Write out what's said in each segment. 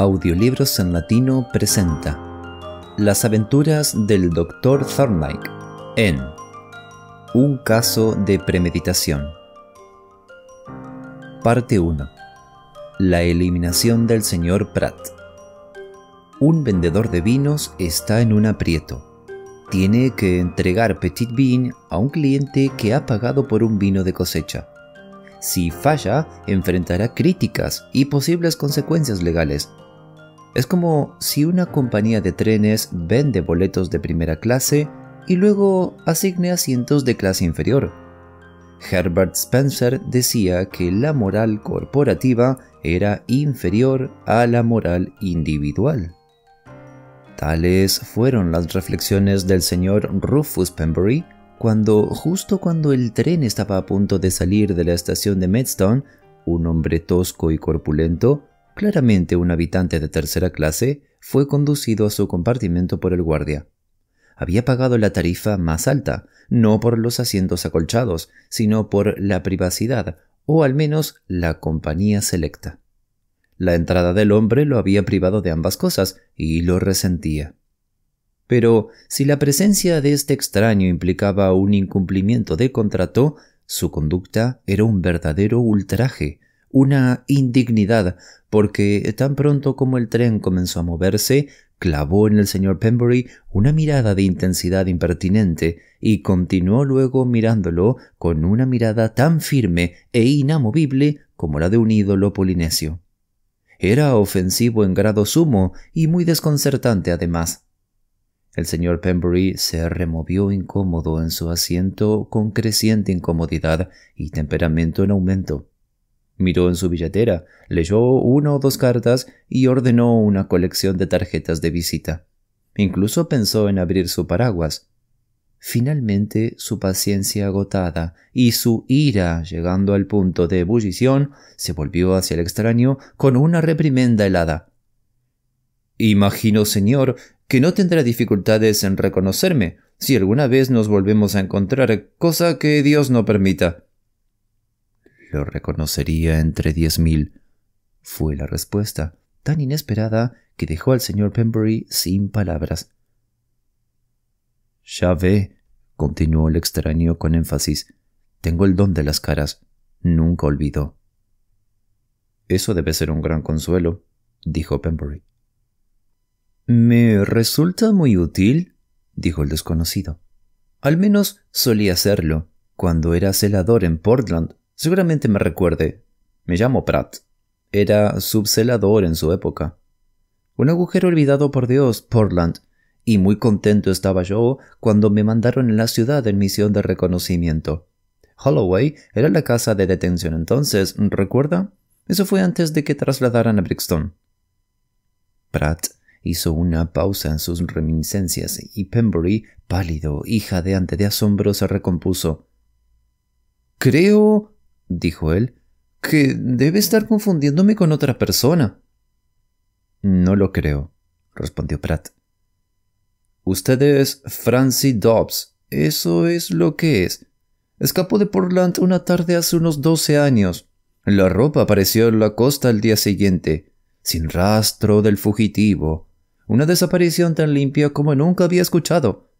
Audiolibros en Latino presenta Las aventuras del Dr. Thorndyke en Un caso de premeditación. Parte 1. La eliminación del señor Pratt. Un vendedor de vinos está en un aprieto. Tiene que entregar Petit Vin a un cliente que ha pagado por un vino de cosecha. Si falla, enfrentará críticas y posibles consecuencias legales, es como si una compañía de trenes vende boletos de primera clase y luego asigne asientos de clase inferior. Herbert Spencer decía que la moral corporativa era inferior a la moral individual. Tales fueron las reflexiones del señor Rufus Pembury cuando, justo cuando el tren estaba a punto de salir de la estación de Medstone, un hombre tosco y corpulento Claramente un habitante de tercera clase fue conducido a su compartimento por el guardia. Había pagado la tarifa más alta, no por los asientos acolchados, sino por la privacidad, o al menos la compañía selecta. La entrada del hombre lo había privado de ambas cosas, y lo resentía. Pero si la presencia de este extraño implicaba un incumplimiento de contrato, su conducta era un verdadero ultraje, una indignidad, porque tan pronto como el tren comenzó a moverse, clavó en el señor Pembury una mirada de intensidad impertinente y continuó luego mirándolo con una mirada tan firme e inamovible como la de un ídolo polinesio. Era ofensivo en grado sumo y muy desconcertante además. El señor Pembury se removió incómodo en su asiento con creciente incomodidad y temperamento en aumento. Miró en su billetera, leyó una o dos cartas y ordenó una colección de tarjetas de visita. Incluso pensó en abrir su paraguas. Finalmente su paciencia agotada y su ira, llegando al punto de ebullición, se volvió hacia el extraño con una reprimenda helada. Imagino, señor, que no tendrá dificultades en reconocerme si alguna vez nos volvemos a encontrar, cosa que Dios no permita lo reconocería entre diez mil. Fue la respuesta, tan inesperada que dejó al señor Pembury sin palabras. Ya ve, continuó el extraño con énfasis, tengo el don de las caras. Nunca olvido. Eso debe ser un gran consuelo, dijo Pembury. Me resulta muy útil, dijo el desconocido. Al menos solía serlo cuando era celador en Portland. Seguramente me recuerde. Me llamo Pratt. Era subcelador en su época. Un agujero olvidado por Dios, Portland. Y muy contento estaba yo cuando me mandaron en la ciudad en misión de reconocimiento. Holloway era la casa de detención entonces, ¿recuerda? Eso fue antes de que trasladaran a Brixton. Pratt hizo una pausa en sus reminiscencias y Pembury, pálido y jadeante de asombro, se recompuso. Creo dijo él, que debe estar confundiéndome con otra persona. No lo creo, respondió Pratt. Usted es Francie Dobbs. Eso es lo que es. Escapó de Portland una tarde hace unos doce años. La ropa apareció en la costa al día siguiente, sin rastro del fugitivo. Una desaparición tan limpia como nunca había escuchado.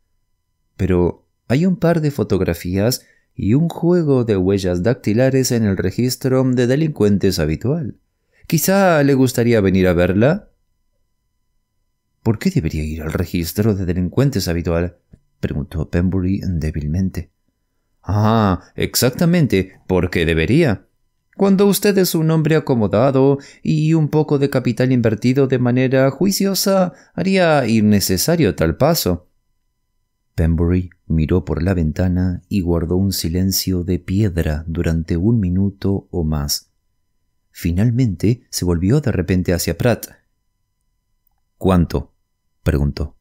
Pero hay un par de fotografías y un juego de huellas dactilares en el registro de delincuentes habitual. Quizá le gustaría venir a verla. ¿Por qué debería ir al registro de delincuentes habitual? preguntó Pembury débilmente. Ah, exactamente, ¿Por qué debería. Cuando usted es un hombre acomodado y un poco de capital invertido de manera juiciosa, haría innecesario tal paso. Pembury miró por la ventana y guardó un silencio de piedra durante un minuto o más. Finalmente se volvió de repente hacia Pratt. ¿Cuánto? preguntó.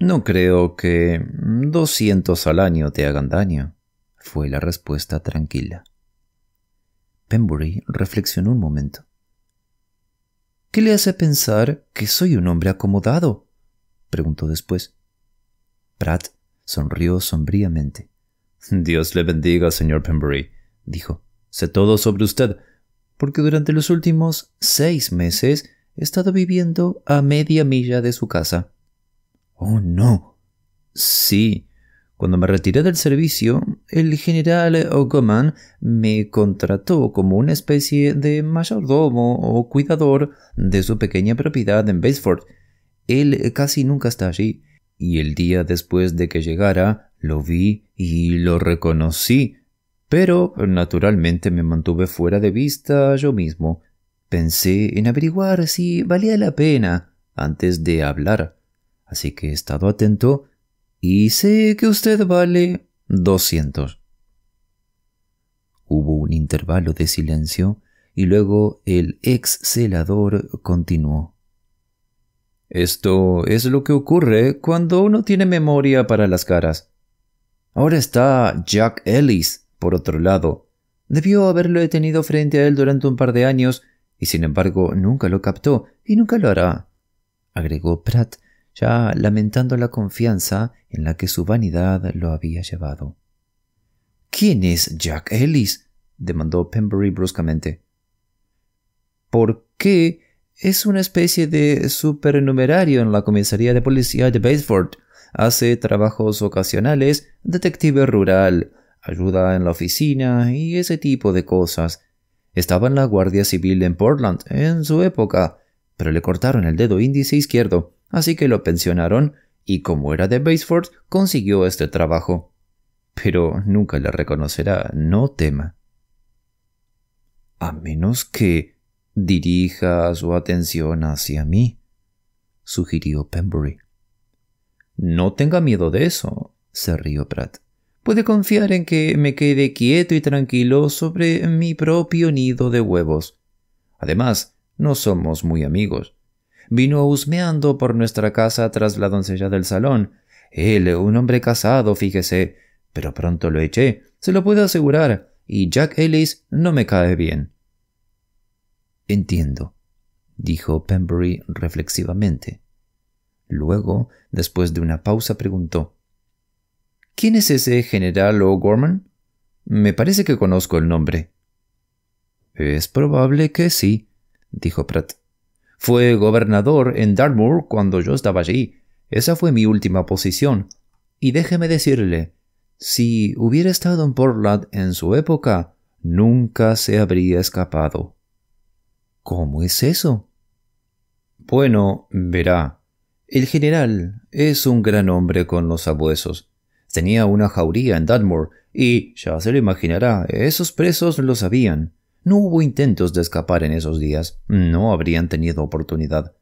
No creo que doscientos al año te hagan daño, fue la respuesta tranquila. Pembury reflexionó un momento. ¿Qué le hace pensar que soy un hombre acomodado? preguntó después sonrió sombríamente. Dios le bendiga, señor Pembury, dijo. Sé todo sobre usted, porque durante los últimos seis meses he estado viviendo a media milla de su casa. Oh, no. Sí. Cuando me retiré del servicio, el general O'Gorman me contrató como una especie de mayordomo o cuidador de su pequeña propiedad en Baysford. Él casi nunca está allí y el día después de que llegara lo vi y lo reconocí, pero naturalmente me mantuve fuera de vista yo mismo. Pensé en averiguar si valía la pena antes de hablar, así que he estado atento y sé que usted vale doscientos. Hubo un intervalo de silencio y luego el excelador continuó. Esto es lo que ocurre cuando uno tiene memoria para las caras. Ahora está Jack Ellis, por otro lado. Debió haberlo detenido frente a él durante un par de años, y sin embargo nunca lo captó y nunca lo hará, agregó Pratt, ya lamentando la confianza en la que su vanidad lo había llevado. ¿Quién es Jack Ellis? demandó Pembury bruscamente. ¿Por qué es una especie de supernumerario en la comisaría de policía de Baysford. Hace trabajos ocasionales, detective rural, ayuda en la oficina y ese tipo de cosas. Estaba en la Guardia Civil en Portland en su época, pero le cortaron el dedo índice izquierdo, así que lo pensionaron y como era de Baseford consiguió este trabajo. Pero nunca le reconocerá, no tema. A menos que Dirija su atención hacia mí, sugirió Pembury. No tenga miedo de eso, se rió Pratt. Puede confiar en que me quede quieto y tranquilo sobre mi propio nido de huevos. Además, no somos muy amigos. Vino husmeando por nuestra casa tras la doncella del salón. Él, un hombre casado, fíjese, pero pronto lo eché, se lo puedo asegurar, y Jack Ellis no me cae bien. Entiendo, dijo Pembury reflexivamente. Luego, después de una pausa, preguntó ¿Quién es ese general O'Gorman? Me parece que conozco el nombre. Es probable que sí, dijo Pratt. Fue gobernador en Dartmoor cuando yo estaba allí. Esa fue mi última posición. Y déjeme decirle, si hubiera estado en Portland en su época, nunca se habría escapado. ¿Cómo es eso? Bueno, verá. El general es un gran hombre con los abuesos. Tenía una jauría en Dartmoor y, ya se lo imaginará, esos presos lo sabían. No hubo intentos de escapar en esos días. No habrían tenido oportunidad.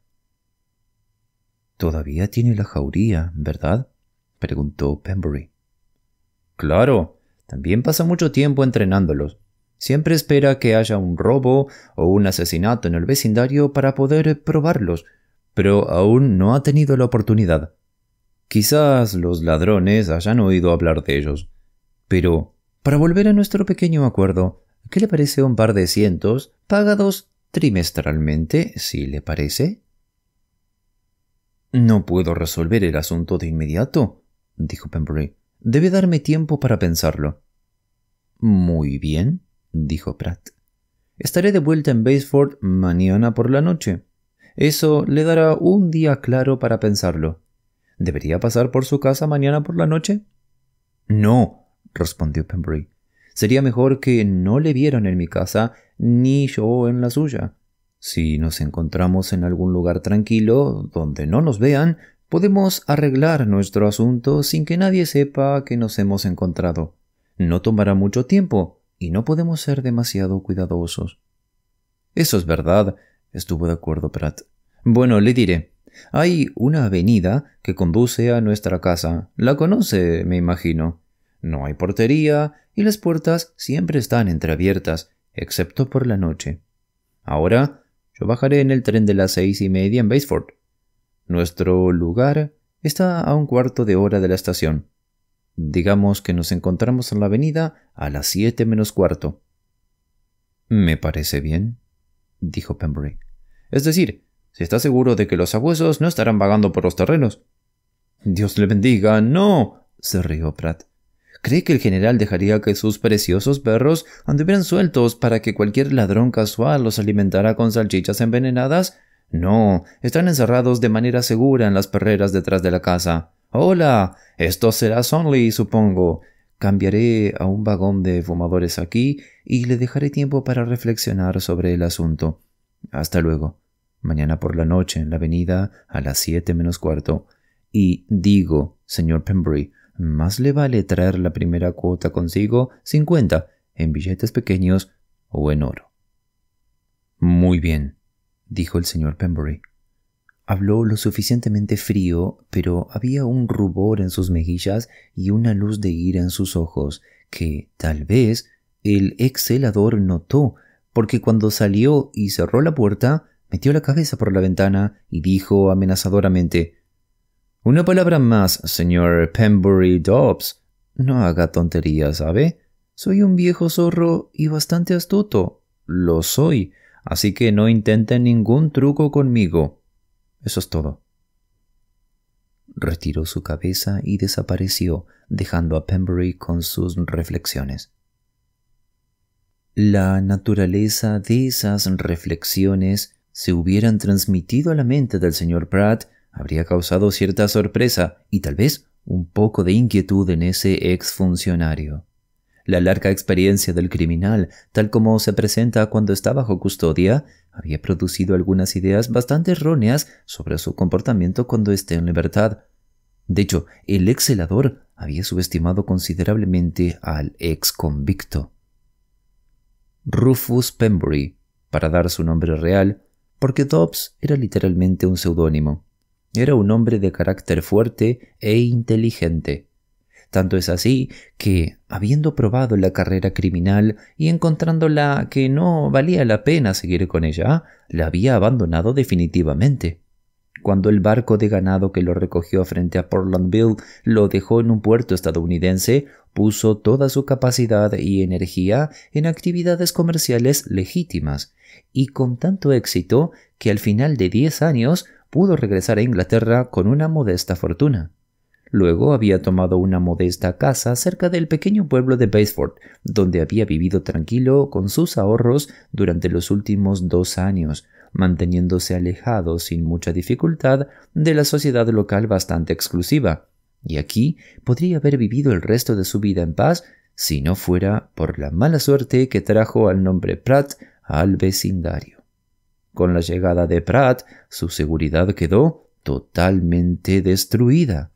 Todavía tiene la jauría, ¿verdad? preguntó Pembury. Claro. También pasa mucho tiempo entrenándolos. Siempre espera que haya un robo o un asesinato en el vecindario para poder probarlos, pero aún no ha tenido la oportunidad. Quizás los ladrones hayan oído hablar de ellos. Pero, para volver a nuestro pequeño acuerdo, ¿qué le parece un par de cientos pagados trimestralmente, si le parece? No puedo resolver el asunto de inmediato, dijo Pemberley. Debe darme tiempo para pensarlo. Muy bien, dijo Pratt. Estaré de vuelta en baysford mañana por la noche. Eso le dará un día claro para pensarlo. ¿Debería pasar por su casa mañana por la noche? No, respondió Pembury. Sería mejor que no le vieran en mi casa ni yo en la suya. Si nos encontramos en algún lugar tranquilo, donde no nos vean, podemos arreglar nuestro asunto sin que nadie sepa que nos hemos encontrado. No tomará mucho tiempo y no podemos ser demasiado cuidadosos. Eso es verdad, estuvo de acuerdo Pratt. Bueno, le diré. Hay una avenida que conduce a nuestra casa. La conoce, me imagino. No hay portería y las puertas siempre están entreabiertas, excepto por la noche. Ahora, yo bajaré en el tren de las seis y media en Baseford. Nuestro lugar está a un cuarto de hora de la estación. Digamos que nos encontramos en la avenida a las siete menos cuarto. Me parece bien, dijo Pembury. Es decir, se está seguro de que los abuesos no estarán vagando por los terrenos. Dios le bendiga, no, se rió Pratt. ¿Cree que el general dejaría que sus preciosos perros anduvieran sueltos para que cualquier ladrón casual los alimentara con salchichas envenenadas? No, están encerrados de manera segura en las perreras detrás de la casa. Hola, esto será sonly, supongo. Cambiaré a un vagón de fumadores aquí y le dejaré tiempo para reflexionar sobre el asunto. Hasta luego. Mañana por la noche en la avenida a las siete menos cuarto. Y digo, señor Pembury, más le vale traer la primera cuota consigo, cincuenta, en billetes pequeños o en oro. Muy bien, dijo el señor Pembury. Habló lo suficientemente frío, pero había un rubor en sus mejillas y una luz de ira en sus ojos, que tal vez el excelador notó, porque cuando salió y cerró la puerta, metió la cabeza por la ventana y dijo amenazadoramente Una palabra más, señor Pembury Dobbs. No haga tonterías, ¿sabe? Soy un viejo zorro y bastante astuto. Lo soy, así que no intente ningún truco conmigo. Eso es todo. Retiró su cabeza y desapareció, dejando a Pembury con sus reflexiones. La naturaleza de esas reflexiones se hubieran transmitido a la mente del señor Pratt habría causado cierta sorpresa y tal vez un poco de inquietud en ese exfuncionario. La larga experiencia del criminal, tal como se presenta cuando está bajo custodia, había producido algunas ideas bastante erróneas sobre su comportamiento cuando esté en libertad. De hecho, el ex había subestimado considerablemente al exconvicto. Rufus Pembury, para dar su nombre real, porque Dobbs era literalmente un seudónimo. Era un hombre de carácter fuerte e inteligente. Tanto es así que, habiendo probado la carrera criminal y encontrándola que no valía la pena seguir con ella, la había abandonado definitivamente. Cuando el barco de ganado que lo recogió frente a Portlandville lo dejó en un puerto estadounidense, puso toda su capacidad y energía en actividades comerciales legítimas, y con tanto éxito que al final de diez años pudo regresar a Inglaterra con una modesta fortuna. Luego había tomado una modesta casa cerca del pequeño pueblo de Baysford, donde había vivido tranquilo con sus ahorros durante los últimos dos años, manteniéndose alejado sin mucha dificultad de la sociedad local bastante exclusiva. Y aquí podría haber vivido el resto de su vida en paz si no fuera por la mala suerte que trajo al nombre Pratt al vecindario. Con la llegada de Pratt, su seguridad quedó totalmente destruida.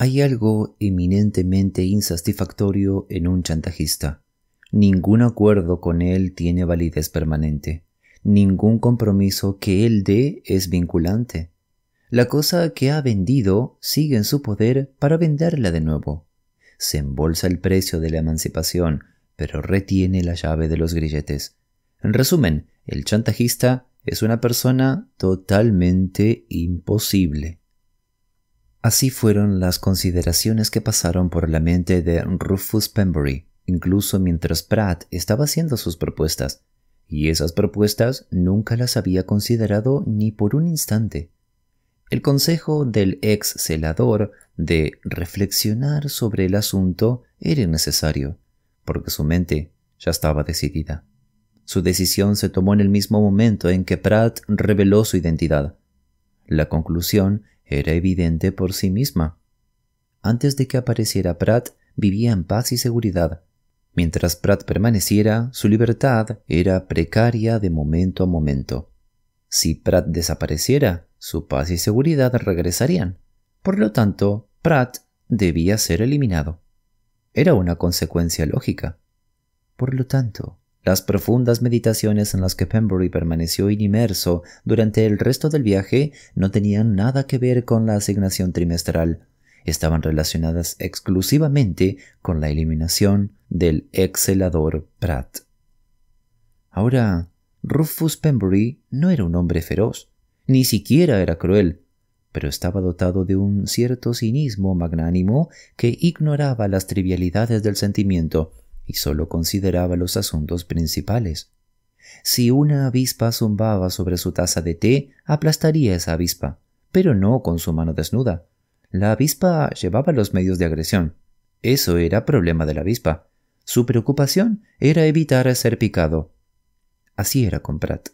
Hay algo eminentemente insatisfactorio en un chantajista. Ningún acuerdo con él tiene validez permanente. Ningún compromiso que él dé es vinculante. La cosa que ha vendido sigue en su poder para venderla de nuevo. Se embolsa el precio de la emancipación, pero retiene la llave de los grilletes. En resumen, el chantajista es una persona totalmente imposible. Así fueron las consideraciones que pasaron por la mente de Rufus Pembury, incluso mientras Pratt estaba haciendo sus propuestas, y esas propuestas nunca las había considerado ni por un instante. El consejo del ex celador de reflexionar sobre el asunto era innecesario, porque su mente ya estaba decidida. Su decisión se tomó en el mismo momento en que Pratt reveló su identidad. La conclusión era evidente por sí misma. Antes de que apareciera Pratt, vivía en paz y seguridad. Mientras Pratt permaneciera, su libertad era precaria de momento a momento. Si Pratt desapareciera, su paz y seguridad regresarían. Por lo tanto, Pratt debía ser eliminado. Era una consecuencia lógica. Por lo tanto, las profundas meditaciones en las que Pembury permaneció inmerso durante el resto del viaje no tenían nada que ver con la asignación trimestral. Estaban relacionadas exclusivamente con la eliminación del excelador Pratt. Ahora, Rufus Pembury no era un hombre feroz, ni siquiera era cruel, pero estaba dotado de un cierto cinismo magnánimo que ignoraba las trivialidades del sentimiento y solo consideraba los asuntos principales. Si una avispa zumbaba sobre su taza de té, aplastaría esa avispa, pero no con su mano desnuda. La avispa llevaba los medios de agresión. Eso era problema de la avispa. Su preocupación era evitar ser picado. Así era con Pratt.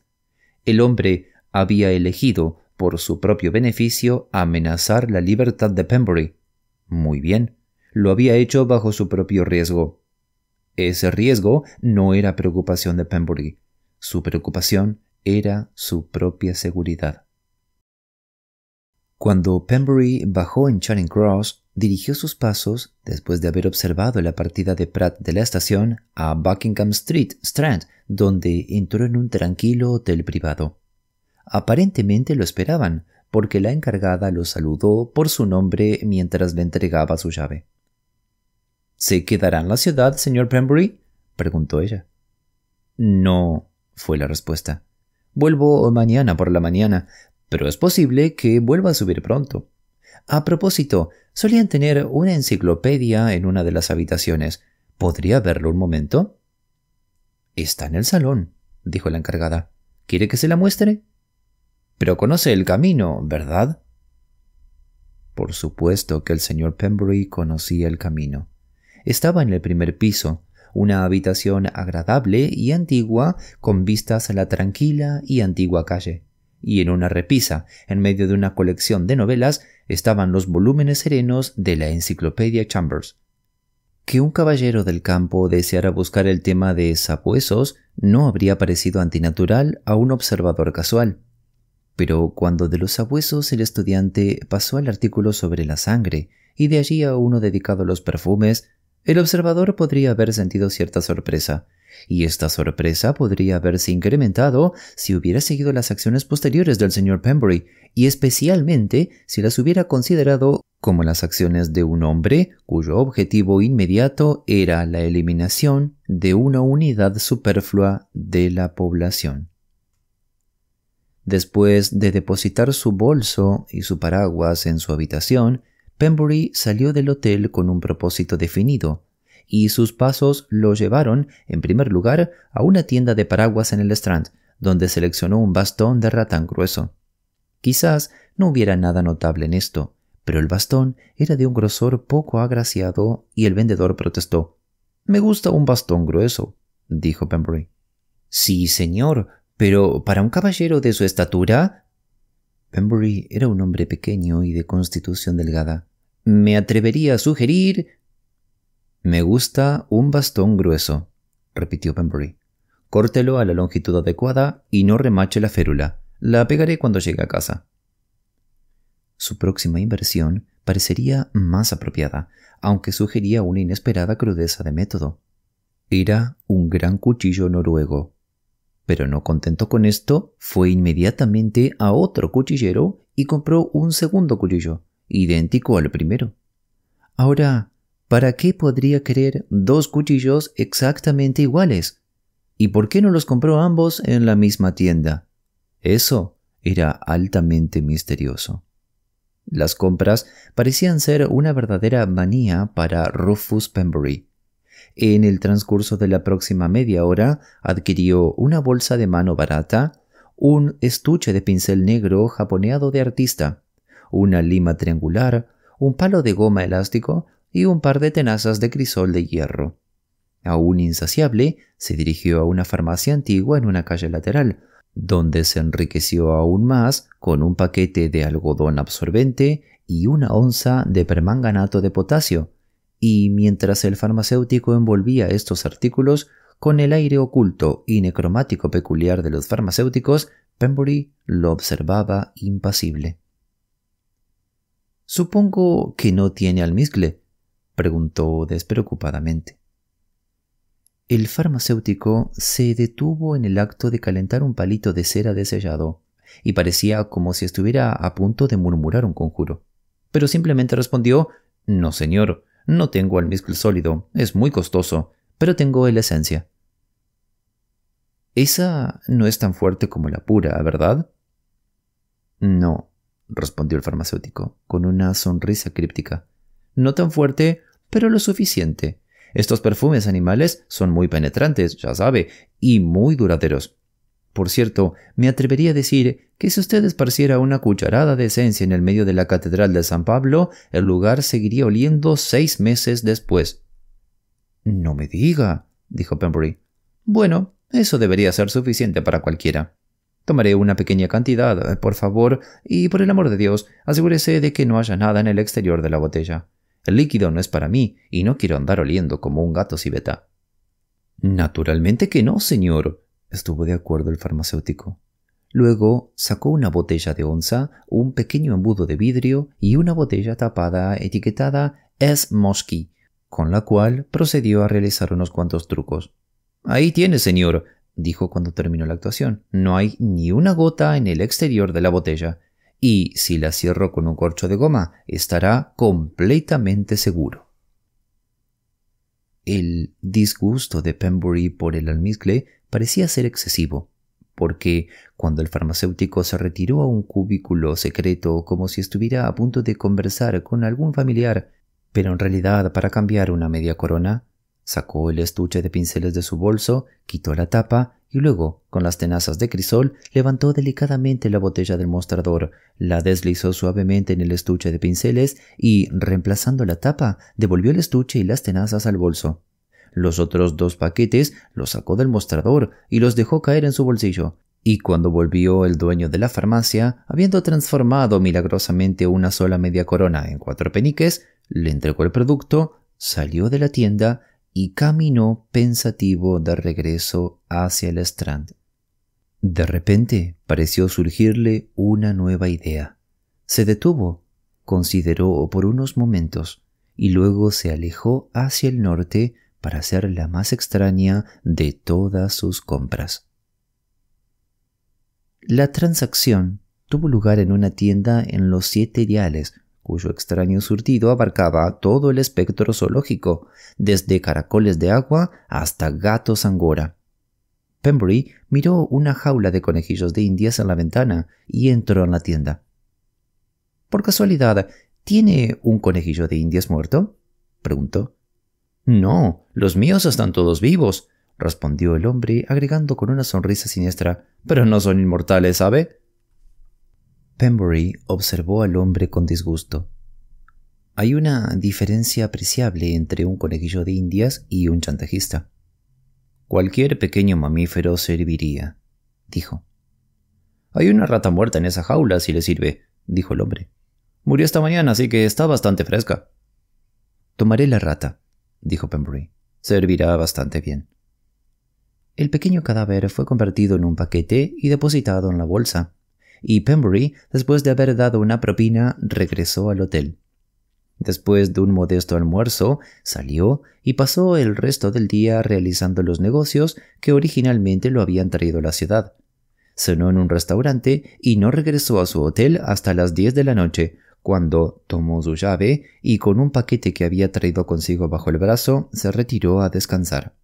El hombre había elegido, por su propio beneficio, amenazar la libertad de Pembury. Muy bien, lo había hecho bajo su propio riesgo. Ese riesgo no era preocupación de Pembury. Su preocupación era su propia seguridad. Cuando Pembury bajó en Charing Cross, dirigió sus pasos, después de haber observado la partida de Pratt de la estación, a Buckingham Street, Strand, donde entró en un tranquilo hotel privado. Aparentemente lo esperaban, porque la encargada lo saludó por su nombre mientras le entregaba su llave. ¿Se quedará en la ciudad, señor Pembury? preguntó ella. No, fue la respuesta. Vuelvo mañana por la mañana, pero es posible que vuelva a subir pronto. A propósito, solían tener una enciclopedia en una de las habitaciones. ¿Podría verlo un momento? Está en el salón, dijo la encargada. ¿Quiere que se la muestre? Pero conoce el camino, ¿verdad? Por supuesto que el señor Pembury conocía el camino. Estaba en el primer piso, una habitación agradable y antigua con vistas a la tranquila y antigua calle. Y en una repisa, en medio de una colección de novelas, estaban los volúmenes serenos de la Enciclopedia Chambers. Que un caballero del campo deseara buscar el tema de sabuesos no habría parecido antinatural a un observador casual. Pero cuando de los sabuesos el estudiante pasó al artículo sobre la sangre y de allí a uno dedicado a los perfumes, el observador podría haber sentido cierta sorpresa, y esta sorpresa podría haberse incrementado si hubiera seguido las acciones posteriores del señor Pembury, y especialmente si las hubiera considerado como las acciones de un hombre cuyo objetivo inmediato era la eliminación de una unidad superflua de la población. Después de depositar su bolso y su paraguas en su habitación, Pembury salió del hotel con un propósito definido, y sus pasos lo llevaron, en primer lugar, a una tienda de paraguas en el Strand, donde seleccionó un bastón de ratán grueso. Quizás no hubiera nada notable en esto, pero el bastón era de un grosor poco agraciado y el vendedor protestó. Me gusta un bastón grueso, dijo Pembury. Sí, señor, pero para un caballero de su estatura Pembury era un hombre pequeño y de constitución delgada. Me atrevería a sugerir... Me gusta un bastón grueso, repitió Pembury. Córtelo a la longitud adecuada y no remache la férula. La pegaré cuando llegue a casa. Su próxima inversión parecería más apropiada, aunque sugería una inesperada crudeza de método. Era un gran cuchillo noruego, pero no contento con esto, fue inmediatamente a otro cuchillero y compró un segundo cuchillo, idéntico al primero. Ahora, ¿para qué podría querer dos cuchillos exactamente iguales? ¿Y por qué no los compró ambos en la misma tienda? Eso era altamente misterioso. Las compras parecían ser una verdadera manía para Rufus Pembury, en el transcurso de la próxima media hora adquirió una bolsa de mano barata, un estuche de pincel negro japoneado de artista, una lima triangular, un palo de goma elástico y un par de tenazas de crisol de hierro. Aún insaciable, se dirigió a una farmacia antigua en una calle lateral, donde se enriqueció aún más con un paquete de algodón absorbente y una onza de permanganato de potasio, y mientras el farmacéutico envolvía estos artículos, con el aire oculto y necromático peculiar de los farmacéuticos, Pembury lo observaba impasible. Supongo que no tiene almizcle, preguntó despreocupadamente. El farmacéutico se detuvo en el acto de calentar un palito de cera desellado, y parecía como si estuviera a punto de murmurar un conjuro. Pero simplemente respondió No, señor. No tengo almizcle sólido, es muy costoso, pero tengo la esencia. Esa no es tan fuerte como la pura, ¿verdad? No, respondió el farmacéutico, con una sonrisa críptica. No tan fuerte, pero lo suficiente. Estos perfumes animales son muy penetrantes, ya sabe, y muy duraderos. Por cierto, me atrevería a decir que si usted esparciera una cucharada de esencia en el medio de la Catedral de San Pablo, el lugar seguiría oliendo seis meses después. No me diga, dijo Pembury. Bueno, eso debería ser suficiente para cualquiera. Tomaré una pequeña cantidad, eh, por favor, y por el amor de Dios, asegúrese de que no haya nada en el exterior de la botella. El líquido no es para mí, y no quiero andar oliendo como un gato civeta. Naturalmente que no, señor, estuvo de acuerdo el farmacéutico. Luego sacó una botella de onza, un pequeño embudo de vidrio y una botella tapada etiquetada S. Mosky, con la cual procedió a realizar unos cuantos trucos. Ahí tiene, señor, dijo cuando terminó la actuación. No hay ni una gota en el exterior de la botella, y si la cierro con un corcho de goma, estará completamente seguro. El disgusto de Pembury por el almizcle parecía ser excesivo, porque cuando el farmacéutico se retiró a un cubículo secreto como si estuviera a punto de conversar con algún familiar, pero en realidad para cambiar una media corona, Sacó el estuche de pinceles de su bolso, quitó la tapa y luego, con las tenazas de crisol, levantó delicadamente la botella del mostrador, la deslizó suavemente en el estuche de pinceles y, reemplazando la tapa, devolvió el estuche y las tenazas al bolso. Los otros dos paquetes los sacó del mostrador y los dejó caer en su bolsillo. Y cuando volvió el dueño de la farmacia, habiendo transformado milagrosamente una sola media corona en cuatro peniques, le entregó el producto, salió de la tienda y caminó pensativo de regreso hacia el strand. De repente pareció surgirle una nueva idea. Se detuvo, consideró por unos momentos, y luego se alejó hacia el norte para hacer la más extraña de todas sus compras. La transacción tuvo lugar en una tienda en los siete Diales, cuyo extraño surtido abarcaba todo el espectro zoológico, desde caracoles de agua hasta gatos angora. Pembury miró una jaula de conejillos de indias en la ventana y entró en la tienda. Por casualidad, ¿tiene un conejillo de indias muerto? preguntó. No, los míos están todos vivos, respondió el hombre, agregando con una sonrisa siniestra. Pero no son inmortales, ¿sabe? Pembury observó al hombre con disgusto. Hay una diferencia apreciable entre un conejillo de indias y un chantajista. Cualquier pequeño mamífero serviría, dijo. Hay una rata muerta en esa jaula si le sirve, dijo el hombre. Murió esta mañana, así que está bastante fresca. Tomaré la rata, dijo Pembury. Servirá bastante bien. El pequeño cadáver fue convertido en un paquete y depositado en la bolsa, y Pembury, después de haber dado una propina, regresó al hotel. Después de un modesto almuerzo, salió y pasó el resto del día realizando los negocios que originalmente lo habían traído a la ciudad. Cenó en un restaurante y no regresó a su hotel hasta las 10 de la noche, cuando tomó su llave y con un paquete que había traído consigo bajo el brazo se retiró a descansar.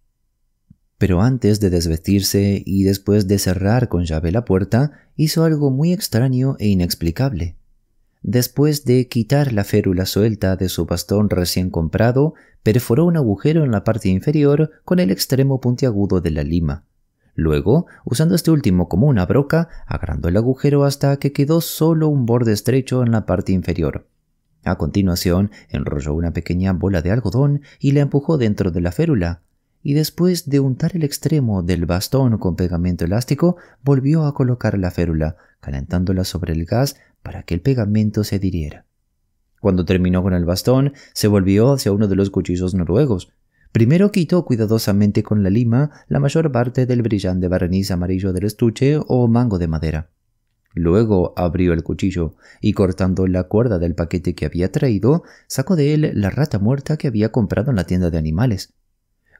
Pero antes de desvestirse y después de cerrar con llave la puerta, hizo algo muy extraño e inexplicable. Después de quitar la férula suelta de su bastón recién comprado, perforó un agujero en la parte inferior con el extremo puntiagudo de la lima. Luego, usando este último como una broca, agrandó el agujero hasta que quedó solo un borde estrecho en la parte inferior. A continuación, enrolló una pequeña bola de algodón y la empujó dentro de la férula y después de untar el extremo del bastón con pegamento elástico, volvió a colocar la férula, calentándola sobre el gas para que el pegamento se diriera. Cuando terminó con el bastón, se volvió hacia uno de los cuchillos noruegos. Primero quitó cuidadosamente con la lima la mayor parte del brillante barniz amarillo del estuche o mango de madera. Luego abrió el cuchillo y cortando la cuerda del paquete que había traído, sacó de él la rata muerta que había comprado en la tienda de animales.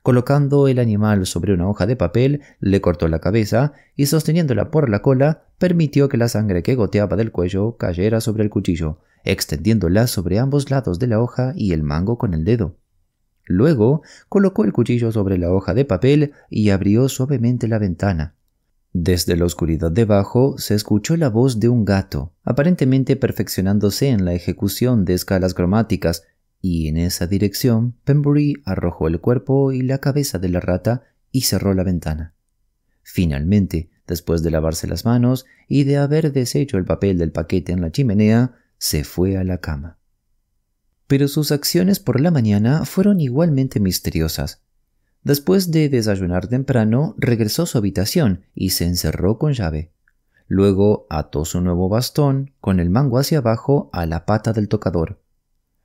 Colocando el animal sobre una hoja de papel, le cortó la cabeza y sosteniéndola por la cola, permitió que la sangre que goteaba del cuello cayera sobre el cuchillo, extendiéndola sobre ambos lados de la hoja y el mango con el dedo. Luego colocó el cuchillo sobre la hoja de papel y abrió suavemente la ventana. Desde la oscuridad debajo se escuchó la voz de un gato, aparentemente perfeccionándose en la ejecución de escalas cromáticas, y en esa dirección Pembury arrojó el cuerpo y la cabeza de la rata y cerró la ventana. Finalmente, después de lavarse las manos y de haber deshecho el papel del paquete en la chimenea, se fue a la cama. Pero sus acciones por la mañana fueron igualmente misteriosas. Después de desayunar temprano, regresó a su habitación y se encerró con llave. Luego ató su nuevo bastón con el mango hacia abajo a la pata del tocador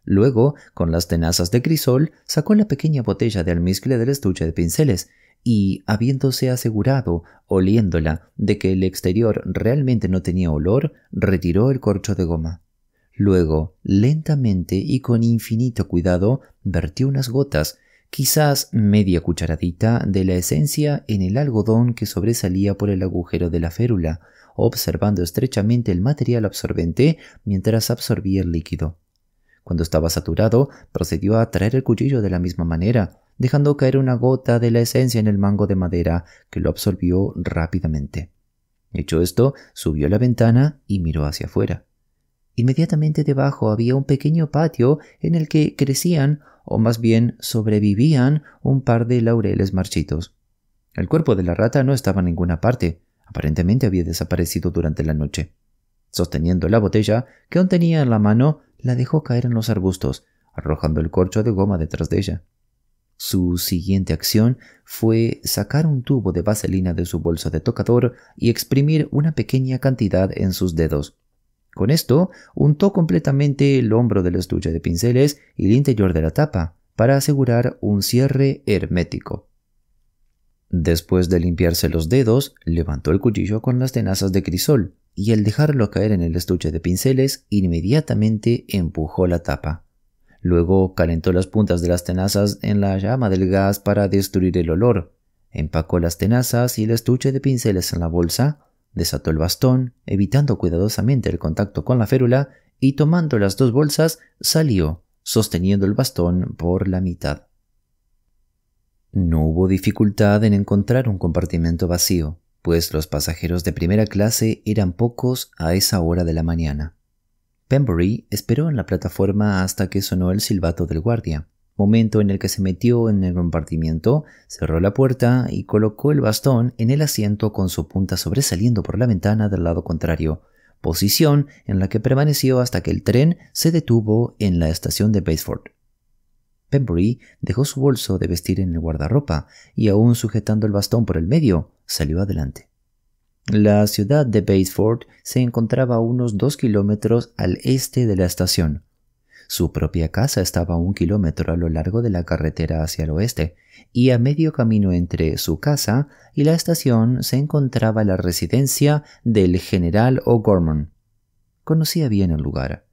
Luego, con las tenazas de crisol, sacó la pequeña botella de almizcle del estuche de pinceles y, habiéndose asegurado, oliéndola, de que el exterior realmente no tenía olor, retiró el corcho de goma. Luego, lentamente y con infinito cuidado, vertió unas gotas, quizás media cucharadita, de la esencia en el algodón que sobresalía por el agujero de la férula, observando estrechamente el material absorbente mientras absorbía el líquido. Cuando estaba saturado, procedió a traer el cuchillo de la misma manera, dejando caer una gota de la esencia en el mango de madera que lo absorbió rápidamente. Hecho esto, subió a la ventana y miró hacia afuera. Inmediatamente debajo había un pequeño patio en el que crecían, o más bien sobrevivían, un par de laureles marchitos. El cuerpo de la rata no estaba en ninguna parte, aparentemente había desaparecido durante la noche. Sosteniendo la botella que aún tenía en la mano, la dejó caer en los arbustos, arrojando el corcho de goma detrás de ella. Su siguiente acción fue sacar un tubo de vaselina de su bolsa de tocador y exprimir una pequeña cantidad en sus dedos. Con esto, untó completamente el hombro del estuche de pinceles y el interior de la tapa, para asegurar un cierre hermético. Después de limpiarse los dedos, levantó el cuchillo con las tenazas de crisol, y al dejarlo caer en el estuche de pinceles, inmediatamente empujó la tapa. Luego calentó las puntas de las tenazas en la llama del gas para destruir el olor. Empacó las tenazas y el estuche de pinceles en la bolsa, desató el bastón, evitando cuidadosamente el contacto con la férula, y tomando las dos bolsas salió, sosteniendo el bastón por la mitad. No hubo dificultad en encontrar un compartimento vacío pues los pasajeros de primera clase eran pocos a esa hora de la mañana. Pembury esperó en la plataforma hasta que sonó el silbato del guardia, momento en el que se metió en el compartimiento, cerró la puerta y colocó el bastón en el asiento con su punta sobresaliendo por la ventana del lado contrario, posición en la que permaneció hasta que el tren se detuvo en la estación de Batesford. Pembury dejó su bolso de vestir en el guardarropa y aún sujetando el bastón por el medio, salió adelante. La ciudad de Batesford se encontraba a unos dos kilómetros al este de la estación. Su propia casa estaba a un kilómetro a lo largo de la carretera hacia el oeste, y a medio camino entre su casa y la estación se encontraba la residencia del general O'Gorman. Conocía bien el lugar,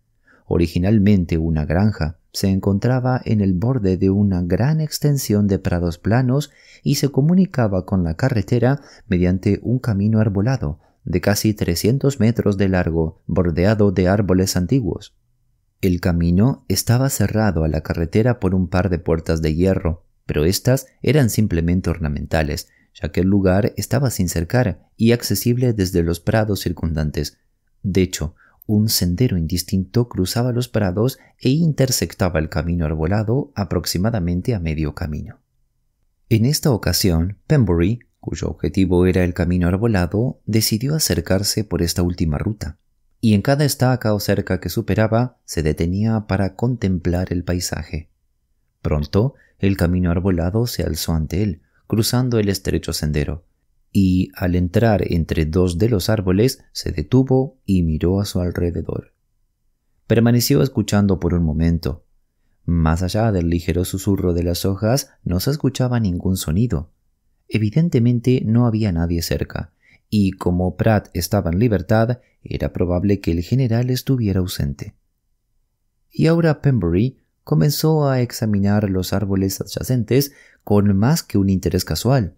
originalmente una granja, se encontraba en el borde de una gran extensión de prados planos y se comunicaba con la carretera mediante un camino arbolado de casi 300 metros de largo, bordeado de árboles antiguos. El camino estaba cerrado a la carretera por un par de puertas de hierro, pero estas eran simplemente ornamentales, ya que el lugar estaba sin cercar y accesible desde los prados circundantes. De hecho, un sendero indistinto cruzaba los prados e intersectaba el camino arbolado aproximadamente a medio camino. En esta ocasión, Pembury, cuyo objetivo era el camino arbolado, decidió acercarse por esta última ruta, y en cada estaca o cerca que superaba se detenía para contemplar el paisaje. Pronto, el camino arbolado se alzó ante él, cruzando el estrecho sendero, y al entrar entre dos de los árboles se detuvo y miró a su alrededor. Permaneció escuchando por un momento. Más allá del ligero susurro de las hojas no se escuchaba ningún sonido. Evidentemente no había nadie cerca, y como Pratt estaba en libertad, era probable que el general estuviera ausente. Y ahora Pembury comenzó a examinar los árboles adyacentes con más que un interés casual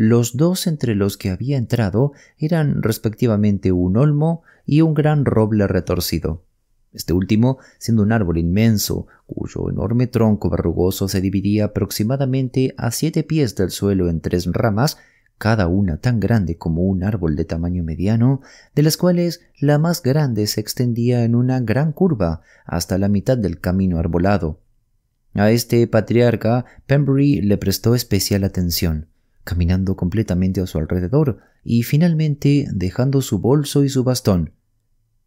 los dos entre los que había entrado eran respectivamente un olmo y un gran roble retorcido. Este último siendo un árbol inmenso, cuyo enorme tronco verrugoso se dividía aproximadamente a siete pies del suelo en tres ramas, cada una tan grande como un árbol de tamaño mediano, de las cuales la más grande se extendía en una gran curva hasta la mitad del camino arbolado. A este patriarca Pembury le prestó especial atención caminando completamente a su alrededor y finalmente dejando su bolso y su bastón,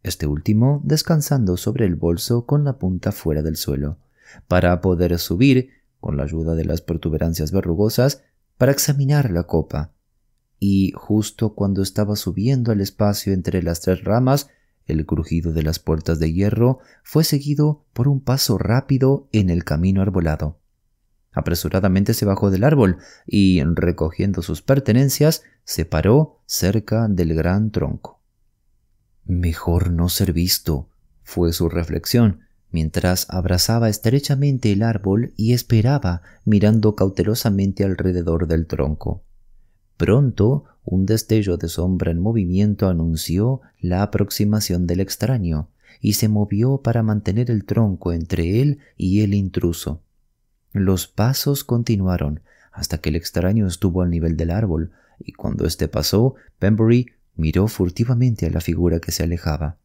este último descansando sobre el bolso con la punta fuera del suelo, para poder subir, con la ayuda de las protuberancias verrugosas, para examinar la copa. Y justo cuando estaba subiendo al espacio entre las tres ramas, el crujido de las puertas de hierro fue seguido por un paso rápido en el camino arbolado. Apresuradamente se bajó del árbol y, recogiendo sus pertenencias, se paró cerca del gran tronco. Mejor no ser visto, fue su reflexión, mientras abrazaba estrechamente el árbol y esperaba, mirando cautelosamente alrededor del tronco. Pronto, un destello de sombra en movimiento anunció la aproximación del extraño, y se movió para mantener el tronco entre él y el intruso. Los pasos continuaron hasta que el extraño estuvo al nivel del árbol, y cuando éste pasó, Pembury miró furtivamente a la figura que se alejaba.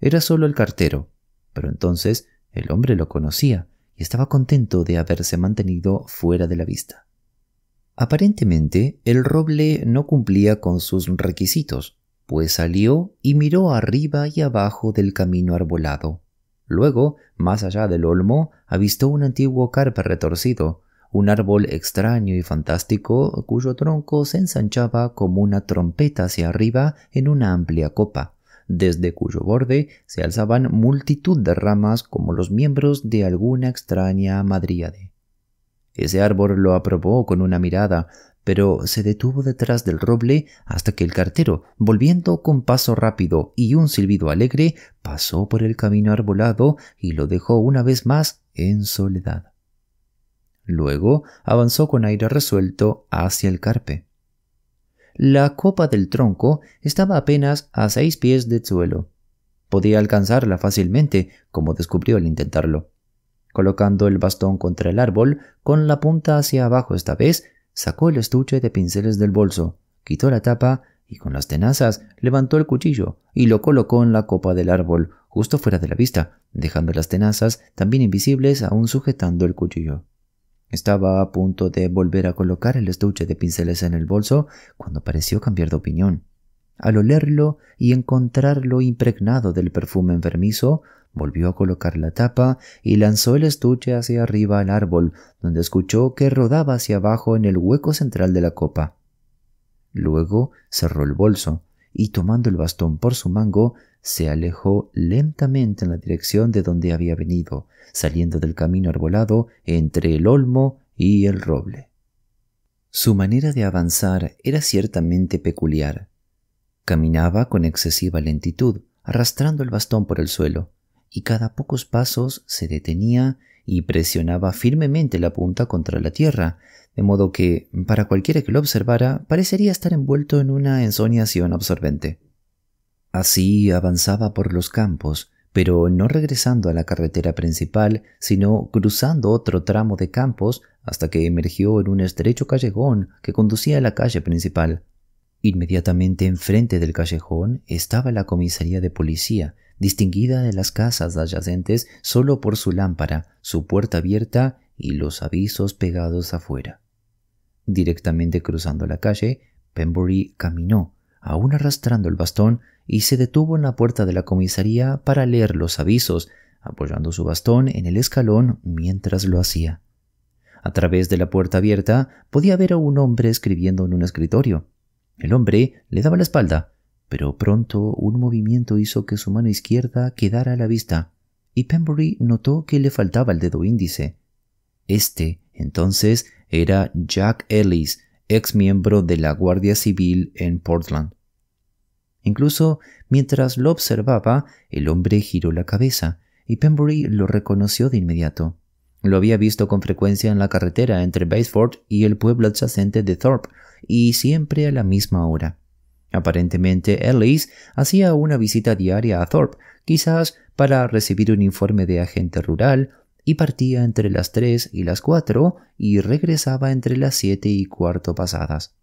Era solo el cartero, pero entonces el hombre lo conocía y estaba contento de haberse mantenido fuera de la vista. Aparentemente, el roble no cumplía con sus requisitos, pues salió y miró arriba y abajo del camino arbolado. Luego, más allá del olmo, avistó un antiguo carpe retorcido, un árbol extraño y fantástico cuyo tronco se ensanchaba como una trompeta hacia arriba en una amplia copa, desde cuyo borde se alzaban multitud de ramas como los miembros de alguna extraña madríade. Ese árbol lo aprobó con una mirada, pero se detuvo detrás del roble hasta que el cartero, volviendo con paso rápido y un silbido alegre, pasó por el camino arbolado y lo dejó una vez más en soledad. Luego avanzó con aire resuelto hacia el carpe. La copa del tronco estaba apenas a seis pies del suelo. Podía alcanzarla fácilmente, como descubrió al intentarlo. Colocando el bastón contra el árbol, con la punta hacia abajo esta vez, sacó el estuche de pinceles del bolso, quitó la tapa y con las tenazas levantó el cuchillo y lo colocó en la copa del árbol, justo fuera de la vista, dejando las tenazas también invisibles aún sujetando el cuchillo. Estaba a punto de volver a colocar el estuche de pinceles en el bolso cuando pareció cambiar de opinión. Al olerlo y encontrarlo impregnado del perfume enfermizo, Volvió a colocar la tapa y lanzó el estuche hacia arriba al árbol, donde escuchó que rodaba hacia abajo en el hueco central de la copa. Luego cerró el bolso y tomando el bastón por su mango, se alejó lentamente en la dirección de donde había venido, saliendo del camino arbolado entre el olmo y el roble. Su manera de avanzar era ciertamente peculiar. Caminaba con excesiva lentitud, arrastrando el bastón por el suelo, y cada pocos pasos se detenía y presionaba firmemente la punta contra la tierra, de modo que, para cualquiera que lo observara, parecería estar envuelto en una ensoñación absorbente. Así avanzaba por los campos, pero no regresando a la carretera principal, sino cruzando otro tramo de campos hasta que emergió en un estrecho callejón que conducía a la calle principal. Inmediatamente enfrente del callejón estaba la comisaría de policía, distinguida de las casas adyacentes solo por su lámpara, su puerta abierta y los avisos pegados afuera. Directamente cruzando la calle, Pembury caminó, aún arrastrando el bastón, y se detuvo en la puerta de la comisaría para leer los avisos, apoyando su bastón en el escalón mientras lo hacía. A través de la puerta abierta podía ver a un hombre escribiendo en un escritorio. El hombre le daba la espalda, pero pronto un movimiento hizo que su mano izquierda quedara a la vista, y Pembury notó que le faltaba el dedo índice. Este, entonces, era Jack Ellis, ex miembro de la Guardia Civil en Portland. Incluso mientras lo observaba, el hombre giró la cabeza, y Pembury lo reconoció de inmediato. Lo había visto con frecuencia en la carretera entre Baysford y el pueblo adyacente de Thorpe, y siempre a la misma hora. Aparentemente, Ellis hacía una visita diaria a Thorpe, quizás para recibir un informe de agente rural, y partía entre las tres y las cuatro y regresaba entre las siete y cuarto pasadas.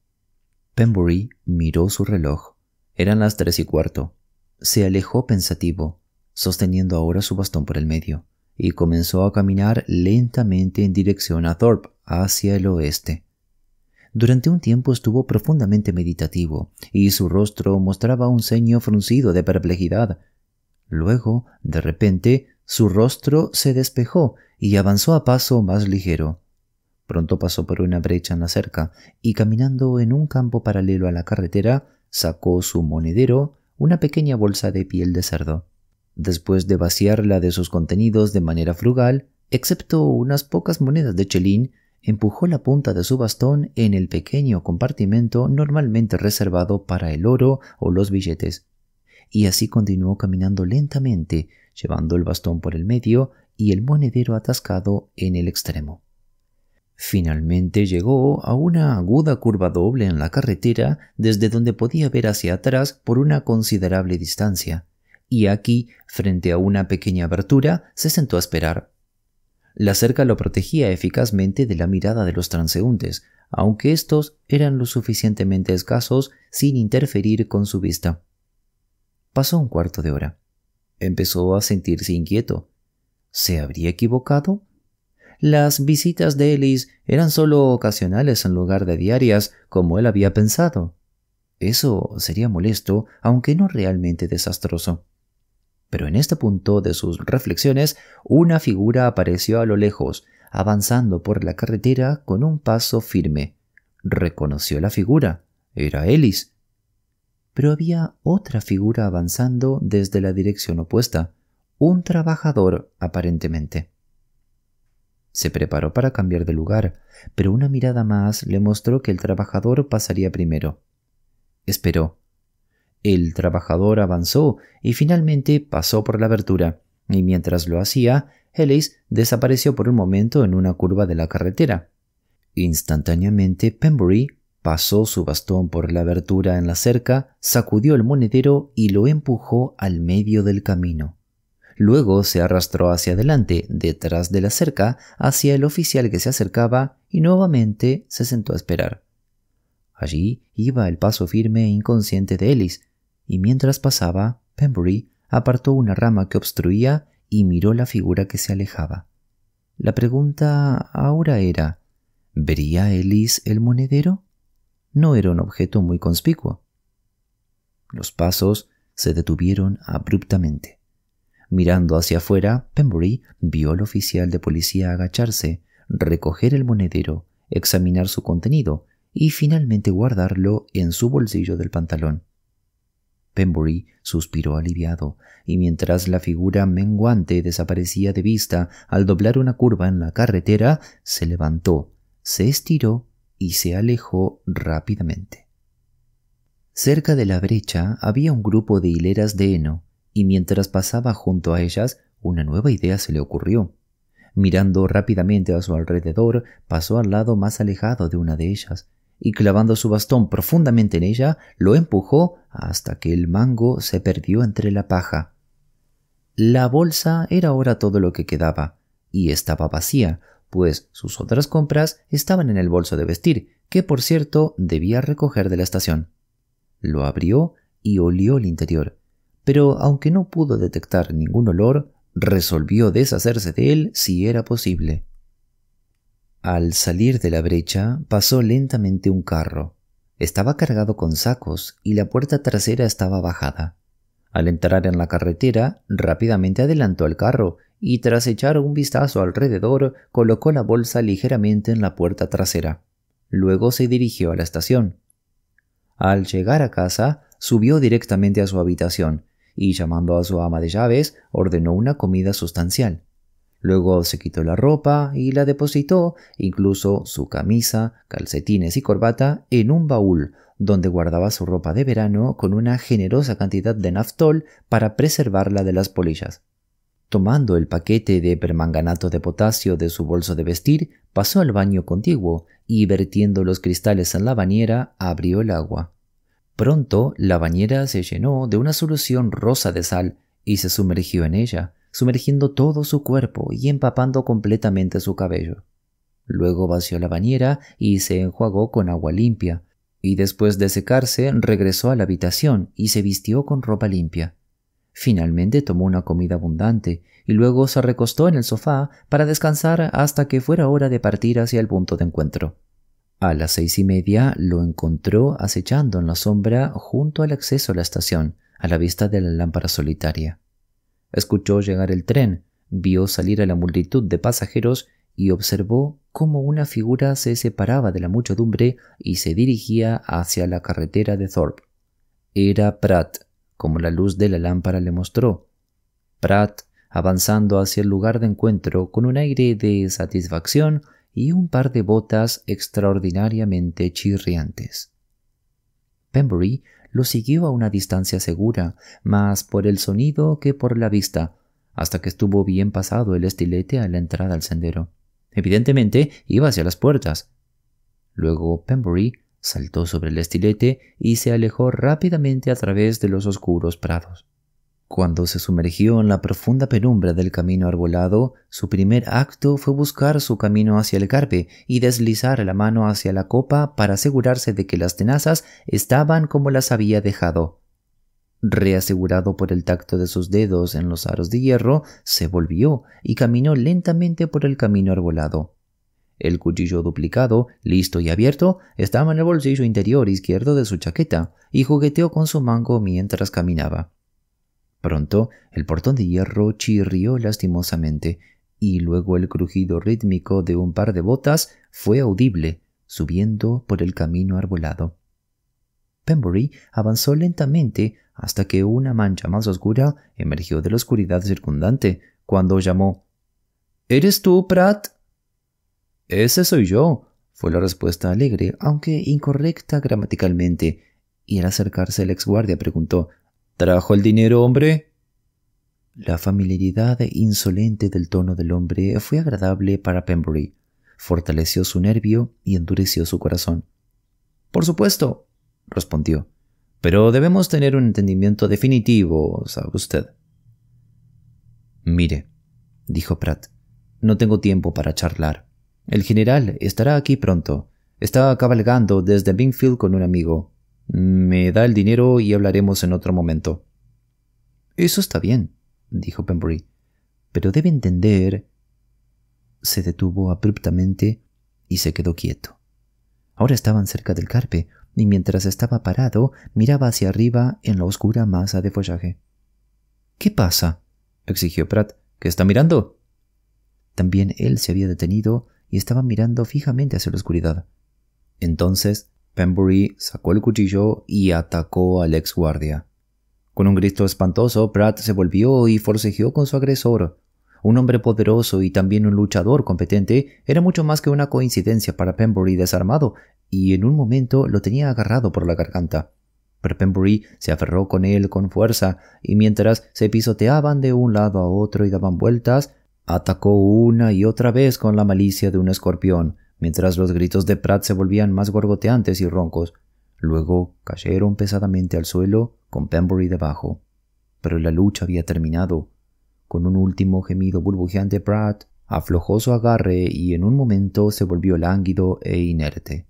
Pembury miró su reloj. Eran las tres y cuarto. Se alejó pensativo, sosteniendo ahora su bastón por el medio, y comenzó a caminar lentamente en dirección a Thorpe, hacia el oeste. Durante un tiempo estuvo profundamente meditativo, y su rostro mostraba un ceño fruncido de perplejidad. Luego, de repente, su rostro se despejó y avanzó a paso más ligero. Pronto pasó por una brecha en la cerca y caminando en un campo paralelo a la carretera, sacó su monedero, una pequeña bolsa de piel de cerdo. Después de vaciarla de sus contenidos de manera frugal, excepto unas pocas monedas de chelín, empujó la punta de su bastón en el pequeño compartimento normalmente reservado para el oro o los billetes, y así continuó caminando lentamente, llevando el bastón por el medio y el monedero atascado en el extremo. Finalmente llegó a una aguda curva doble en la carretera desde donde podía ver hacia atrás por una considerable distancia, y aquí, frente a una pequeña abertura, se sentó a esperar. La cerca lo protegía eficazmente de la mirada de los transeúntes, aunque estos eran lo suficientemente escasos sin interferir con su vista. Pasó un cuarto de hora. Empezó a sentirse inquieto. ¿Se habría equivocado? Las visitas de Ellis eran solo ocasionales en lugar de diarias, como él había pensado. Eso sería molesto, aunque no realmente desastroso. Pero en este punto de sus reflexiones, una figura apareció a lo lejos, avanzando por la carretera con un paso firme. Reconoció la figura. Era Ellis. Pero había otra figura avanzando desde la dirección opuesta, un trabajador aparentemente. Se preparó para cambiar de lugar, pero una mirada más le mostró que el trabajador pasaría primero. Esperó, el trabajador avanzó y finalmente pasó por la abertura, y mientras lo hacía, Ellis desapareció por un momento en una curva de la carretera. Instantáneamente Pembury pasó su bastón por la abertura en la cerca, sacudió el monedero y lo empujó al medio del camino. Luego se arrastró hacia adelante, detrás de la cerca, hacia el oficial que se acercaba y nuevamente se sentó a esperar. Allí iba el paso firme e inconsciente de Ellis, y mientras pasaba, Pembury apartó una rama que obstruía y miró la figura que se alejaba. La pregunta ahora era ¿Vería Elise el monedero? No era un objeto muy conspicuo. Los pasos se detuvieron abruptamente. Mirando hacia afuera, Pembury vio al oficial de policía agacharse, recoger el monedero, examinar su contenido y finalmente guardarlo en su bolsillo del pantalón. Pembury suspiró aliviado, y mientras la figura menguante desaparecía de vista al doblar una curva en la carretera, se levantó, se estiró y se alejó rápidamente. Cerca de la brecha había un grupo de hileras de heno, y mientras pasaba junto a ellas, una nueva idea se le ocurrió. Mirando rápidamente a su alrededor, pasó al lado más alejado de una de ellas, y clavando su bastón profundamente en ella, lo empujó hasta que el mango se perdió entre la paja. La bolsa era ahora todo lo que quedaba, y estaba vacía, pues sus otras compras estaban en el bolso de vestir, que por cierto debía recoger de la estación. Lo abrió y olió el interior, pero aunque no pudo detectar ningún olor, resolvió deshacerse de él si era posible. Al salir de la brecha pasó lentamente un carro. Estaba cargado con sacos y la puerta trasera estaba bajada. Al entrar en la carretera, rápidamente adelantó el carro y tras echar un vistazo alrededor, colocó la bolsa ligeramente en la puerta trasera. Luego se dirigió a la estación. Al llegar a casa, subió directamente a su habitación y llamando a su ama de llaves, ordenó una comida sustancial. Luego se quitó la ropa y la depositó, incluso su camisa, calcetines y corbata, en un baúl, donde guardaba su ropa de verano con una generosa cantidad de naftol para preservarla de las polillas. Tomando el paquete de permanganato de potasio de su bolso de vestir, pasó al baño contiguo y vertiendo los cristales en la bañera, abrió el agua. Pronto la bañera se llenó de una solución rosa de sal y se sumergió en ella sumergiendo todo su cuerpo y empapando completamente su cabello. Luego vació la bañera y se enjuagó con agua limpia, y después de secarse regresó a la habitación y se vistió con ropa limpia. Finalmente tomó una comida abundante y luego se recostó en el sofá para descansar hasta que fuera hora de partir hacia el punto de encuentro. A las seis y media lo encontró acechando en la sombra junto al acceso a la estación, a la vista de la lámpara solitaria. Escuchó llegar el tren, vio salir a la multitud de pasajeros y observó cómo una figura se separaba de la muchedumbre y se dirigía hacia la carretera de Thorpe. Era Pratt, como la luz de la lámpara le mostró. Pratt, avanzando hacia el lugar de encuentro con un aire de satisfacción y un par de botas extraordinariamente chirriantes. Pembury lo siguió a una distancia segura, más por el sonido que por la vista, hasta que estuvo bien pasado el estilete a la entrada al sendero. Evidentemente iba hacia las puertas. Luego Pembury saltó sobre el estilete y se alejó rápidamente a través de los oscuros prados. Cuando se sumergió en la profunda penumbra del camino arbolado, su primer acto fue buscar su camino hacia el carpe y deslizar la mano hacia la copa para asegurarse de que las tenazas estaban como las había dejado. Reasegurado por el tacto de sus dedos en los aros de hierro, se volvió y caminó lentamente por el camino arbolado. El cuchillo duplicado, listo y abierto, estaba en el bolsillo interior izquierdo de su chaqueta y jugueteó con su mango mientras caminaba. Pronto el portón de hierro chirrió lastimosamente, y luego el crujido rítmico de un par de botas fue audible, subiendo por el camino arbolado. Pembury avanzó lentamente hasta que una mancha más oscura emergió de la oscuridad circundante, cuando llamó ¿Eres tú, Pratt? Ese soy yo, fue la respuesta alegre, aunque incorrecta gramaticalmente, y al acercarse el ex guardia preguntó ¿Trajo el dinero, hombre? La familiaridad insolente del tono del hombre fue agradable para Pembury. Fortaleció su nervio y endureció su corazón. Por supuesto, respondió. Pero debemos tener un entendimiento definitivo, sabe usted. Mire, dijo Pratt, no tengo tiempo para charlar. El general estará aquí pronto. Está cabalgando desde Bingfield con un amigo. Me da el dinero y hablaremos en otro momento. Eso está bien, dijo Pembury, pero debe entender. Se detuvo abruptamente y se quedó quieto. Ahora estaban cerca del carpe, y mientras estaba parado miraba hacia arriba en la oscura masa de follaje. ¿Qué pasa? exigió Pratt. ¿Qué está mirando? También él se había detenido y estaba mirando fijamente hacia la oscuridad. Entonces Pembury sacó el cuchillo y atacó al ex guardia. Con un grito espantoso, Pratt se volvió y forcejeó con su agresor. Un hombre poderoso y también un luchador competente era mucho más que una coincidencia para Pembury desarmado, y en un momento lo tenía agarrado por la garganta. Pero Pembury se aferró con él con fuerza, y mientras se pisoteaban de un lado a otro y daban vueltas, atacó una y otra vez con la malicia de un escorpión, mientras los gritos de Pratt se volvían más gorgoteantes y roncos. Luego cayeron pesadamente al suelo con Pembury debajo. Pero la lucha había terminado. Con un último gemido burbujeante, Pratt aflojó su agarre y en un momento se volvió lánguido e inerte.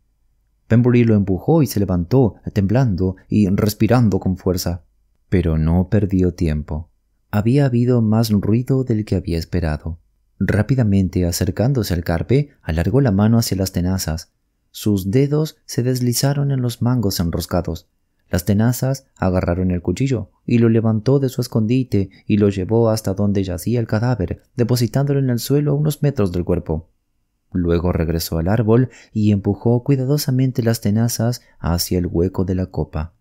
Pembury lo empujó y se levantó, temblando y respirando con fuerza. Pero no perdió tiempo. Había habido más ruido del que había esperado. Rápidamente acercándose al carpe, alargó la mano hacia las tenazas. Sus dedos se deslizaron en los mangos enroscados. Las tenazas agarraron el cuchillo y lo levantó de su escondite y lo llevó hasta donde yacía el cadáver, depositándolo en el suelo a unos metros del cuerpo. Luego regresó al árbol y empujó cuidadosamente las tenazas hacia el hueco de la copa.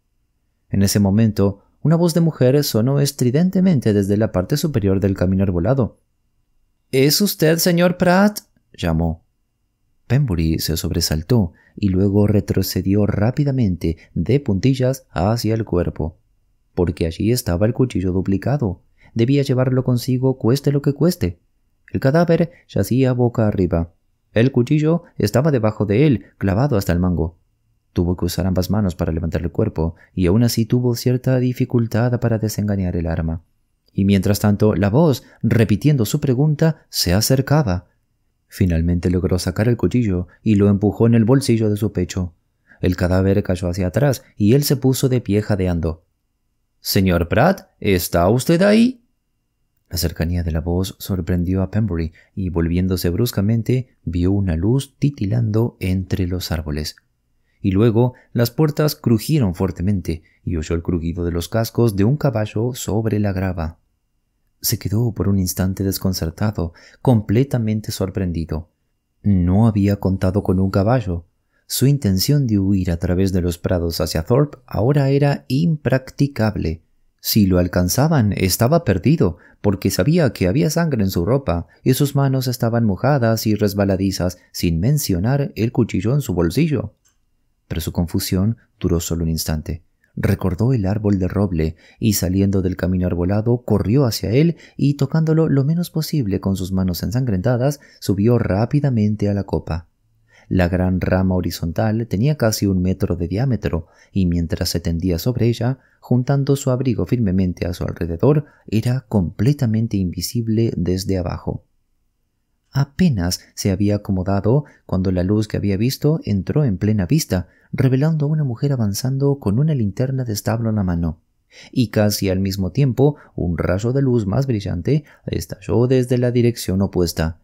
En ese momento, una voz de mujer sonó estridentemente desde la parte superior del camino arbolado. ¿Es usted, señor Pratt? llamó. Pembury se sobresaltó y luego retrocedió rápidamente de puntillas hacia el cuerpo, porque allí estaba el cuchillo duplicado. Debía llevarlo consigo cueste lo que cueste. El cadáver yacía boca arriba. El cuchillo estaba debajo de él, clavado hasta el mango. Tuvo que usar ambas manos para levantar el cuerpo, y aún así tuvo cierta dificultad para desengañar el arma y mientras tanto la voz, repitiendo su pregunta, se acercaba. Finalmente logró sacar el cuchillo y lo empujó en el bolsillo de su pecho. El cadáver cayó hacia atrás y él se puso de pie jadeando. Señor Pratt, ¿está usted ahí? La cercanía de la voz sorprendió a Pembury y volviéndose bruscamente vio una luz titilando entre los árboles. Y luego las puertas crujieron fuertemente y oyó el crujido de los cascos de un caballo sobre la grava se quedó por un instante desconcertado, completamente sorprendido. No había contado con un caballo. Su intención de huir a través de los prados hacia Thorpe ahora era impracticable. Si lo alcanzaban, estaba perdido, porque sabía que había sangre en su ropa y sus manos estaban mojadas y resbaladizas, sin mencionar el cuchillo en su bolsillo. Pero su confusión duró solo un instante. Recordó el árbol de roble y saliendo del camino arbolado corrió hacia él y tocándolo lo menos posible con sus manos ensangrentadas subió rápidamente a la copa. La gran rama horizontal tenía casi un metro de diámetro y mientras se tendía sobre ella, juntando su abrigo firmemente a su alrededor, era completamente invisible desde abajo. Apenas se había acomodado cuando la luz que había visto entró en plena vista, revelando a una mujer avanzando con una linterna de establo en la mano. Y casi al mismo tiempo, un rayo de luz más brillante estalló desde la dirección opuesta.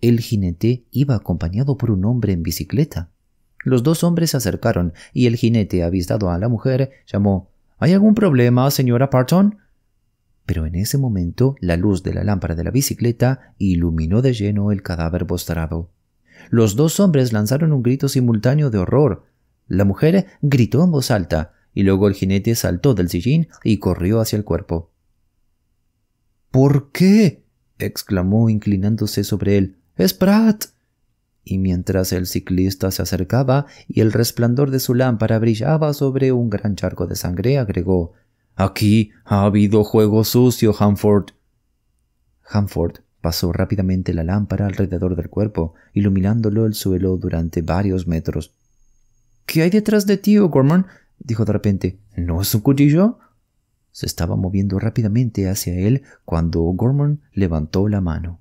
El jinete iba acompañado por un hombre en bicicleta. Los dos hombres se acercaron y el jinete, avistado a la mujer, llamó ¿Hay algún problema, señora Parton? pero en ese momento la luz de la lámpara de la bicicleta iluminó de lleno el cadáver postrado. Los dos hombres lanzaron un grito simultáneo de horror. La mujer gritó en voz alta, y luego el jinete saltó del sillín y corrió hacia el cuerpo. ¿Por qué? exclamó inclinándose sobre él. ¡Es Pratt! Y mientras el ciclista se acercaba y el resplandor de su lámpara brillaba sobre un gran charco de sangre, agregó Aquí ha habido juego sucio, Hanford. Hanford pasó rápidamente la lámpara alrededor del cuerpo, iluminándolo el suelo durante varios metros. ¿Qué hay detrás de ti, O'Gorman? dijo de repente. ¿No es un cuchillo? Se estaba moviendo rápidamente hacia él cuando O'Gorman levantó la mano.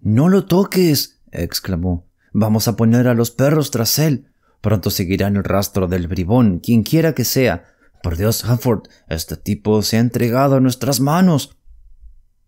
No lo toques, exclamó. Vamos a poner a los perros tras él. Pronto seguirán el rastro del bribón, quien quiera que sea. Por Dios, Hanford, este tipo se ha entregado a nuestras manos.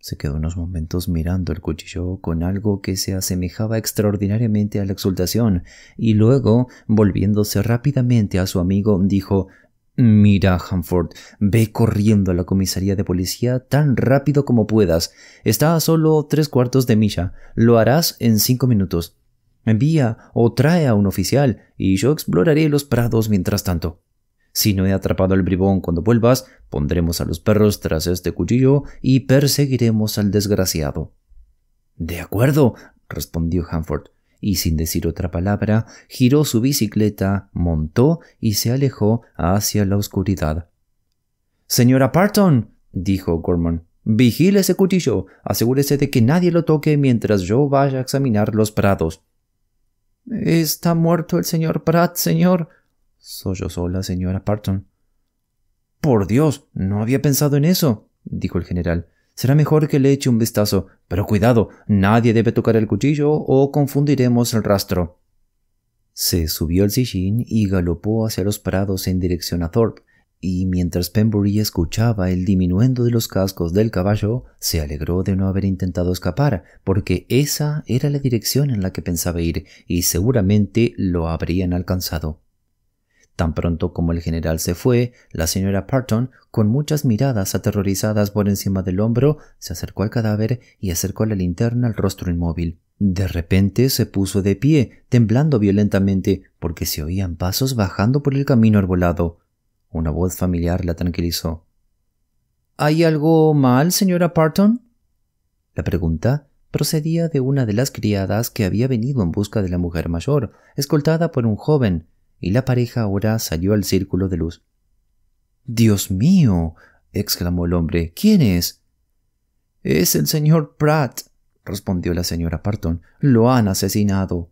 Se quedó unos momentos mirando el cuchillo con algo que se asemejaba extraordinariamente a la exultación, y luego, volviéndose rápidamente a su amigo, dijo Mira, Hanford, ve corriendo a la comisaría de policía tan rápido como puedas. Está a solo tres cuartos de milla. Lo harás en cinco minutos. Envía o trae a un oficial, y yo exploraré los prados mientras tanto. Si no he atrapado al bribón cuando vuelvas, pondremos a los perros tras este cuchillo y perseguiremos al desgraciado. De acuerdo, respondió Hanford, y sin decir otra palabra, giró su bicicleta, montó y se alejó hacia la oscuridad. Señora Parton, dijo Gorman, vigile ese cuchillo, asegúrese de que nadie lo toque mientras yo vaya a examinar los prados. Está muerto el señor Pratt, señor, yo la señora Parton. Por Dios, no había pensado en eso, dijo el general. Será mejor que le eche un vistazo, pero cuidado, nadie debe tocar el cuchillo o confundiremos el rastro. Se subió al sillín y galopó hacia los prados en dirección a Thorpe, y mientras Pembury escuchaba el diminuendo de los cascos del caballo, se alegró de no haber intentado escapar, porque esa era la dirección en la que pensaba ir, y seguramente lo habrían alcanzado. Tan pronto como el general se fue, la señora Parton, con muchas miradas aterrorizadas por encima del hombro, se acercó al cadáver y acercó la linterna al rostro inmóvil. De repente se puso de pie, temblando violentamente, porque se oían pasos bajando por el camino arbolado. Una voz familiar la tranquilizó. ¿Hay algo mal, señora Parton? La pregunta procedía de una de las criadas que había venido en busca de la mujer mayor, escoltada por un joven, y la pareja ahora salió al círculo de luz. Dios mío. exclamó el hombre. ¿Quién es? Es el señor Pratt respondió la señora Parton. Lo han asesinado.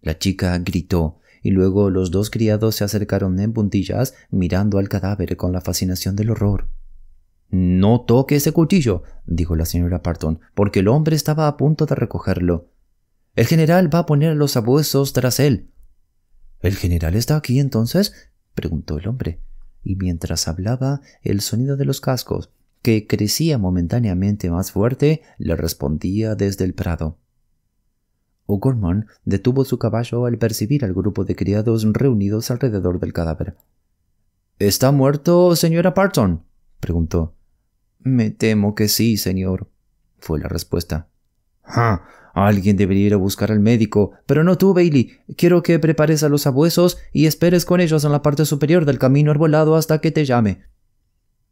La chica gritó, y luego los dos criados se acercaron en puntillas, mirando al cadáver con la fascinación del horror. No toque ese cuchillo, dijo la señora Parton, porque el hombre estaba a punto de recogerlo. El general va a poner los abuesos tras él. ¿El general está aquí entonces? preguntó el hombre, y mientras hablaba, el sonido de los cascos, que crecía momentáneamente más fuerte, le respondía desde el prado. O'Gorman detuvo su caballo al percibir al grupo de criados reunidos alrededor del cadáver. ¿Está muerto, señora Parton? preguntó. Me temo que sí, señor, fue la respuesta. Ah, alguien debería ir a buscar al médico, pero no tú, Bailey. Quiero que prepares a los abuesos y esperes con ellos en la parte superior del camino arbolado hasta que te llame.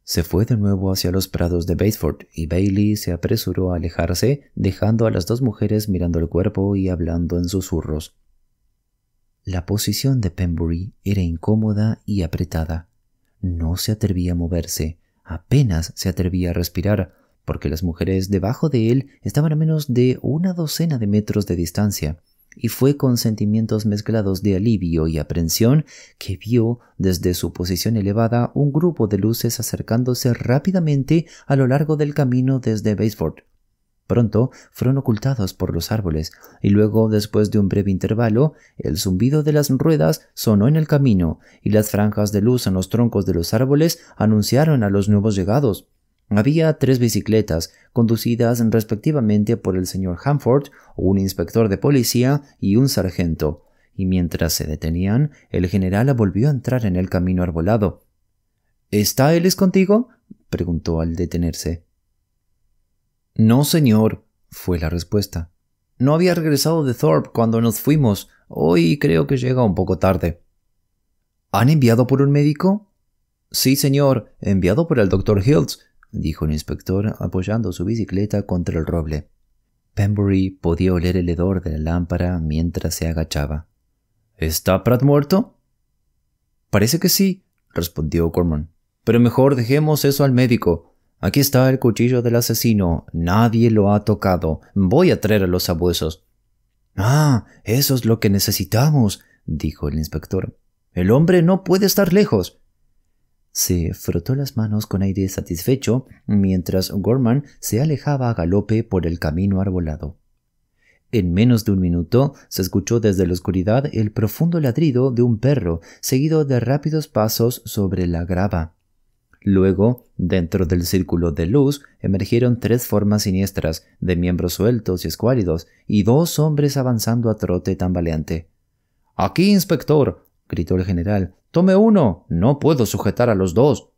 Se fue de nuevo hacia los prados de Batesford y Bailey se apresuró a alejarse, dejando a las dos mujeres mirando el cuerpo y hablando en susurros. La posición de Pembury era incómoda y apretada. No se atrevía a moverse, apenas se atrevía a respirar, porque las mujeres debajo de él estaban a menos de una docena de metros de distancia, y fue con sentimientos mezclados de alivio y aprensión que vio desde su posición elevada un grupo de luces acercándose rápidamente a lo largo del camino desde Baseford. Pronto fueron ocultados por los árboles, y luego, después de un breve intervalo, el zumbido de las ruedas sonó en el camino, y las franjas de luz en los troncos de los árboles anunciaron a los nuevos llegados. Había tres bicicletas, conducidas respectivamente por el señor Hanford, un inspector de policía y un sargento, y mientras se detenían, el general volvió a entrar en el camino arbolado. ¿Está Ellis contigo? preguntó al detenerse. No, señor, fue la respuesta. No había regresado de Thorpe cuando nos fuimos. Hoy creo que llega un poco tarde. ¿Han enviado por un médico? Sí, señor, enviado por el doctor Hills dijo el inspector apoyando su bicicleta contra el roble. Pembury podía oler el hedor de la lámpara mientras se agachaba. ¿Está Pratt muerto? Parece que sí, respondió Corman. Pero mejor dejemos eso al médico. Aquí está el cuchillo del asesino. Nadie lo ha tocado. Voy a traer a los abuesos. Ah, eso es lo que necesitamos, dijo el inspector. El hombre no puede estar lejos. Se frotó las manos con aire satisfecho mientras Gorman se alejaba a galope por el camino arbolado. En menos de un minuto se escuchó desde la oscuridad el profundo ladrido de un perro, seguido de rápidos pasos sobre la grava. Luego, dentro del círculo de luz, emergieron tres formas siniestras, de miembros sueltos y escuálidos, y dos hombres avanzando a trote tambaleante. Aquí, inspector, gritó el general. Tome uno. No puedo sujetar a los dos.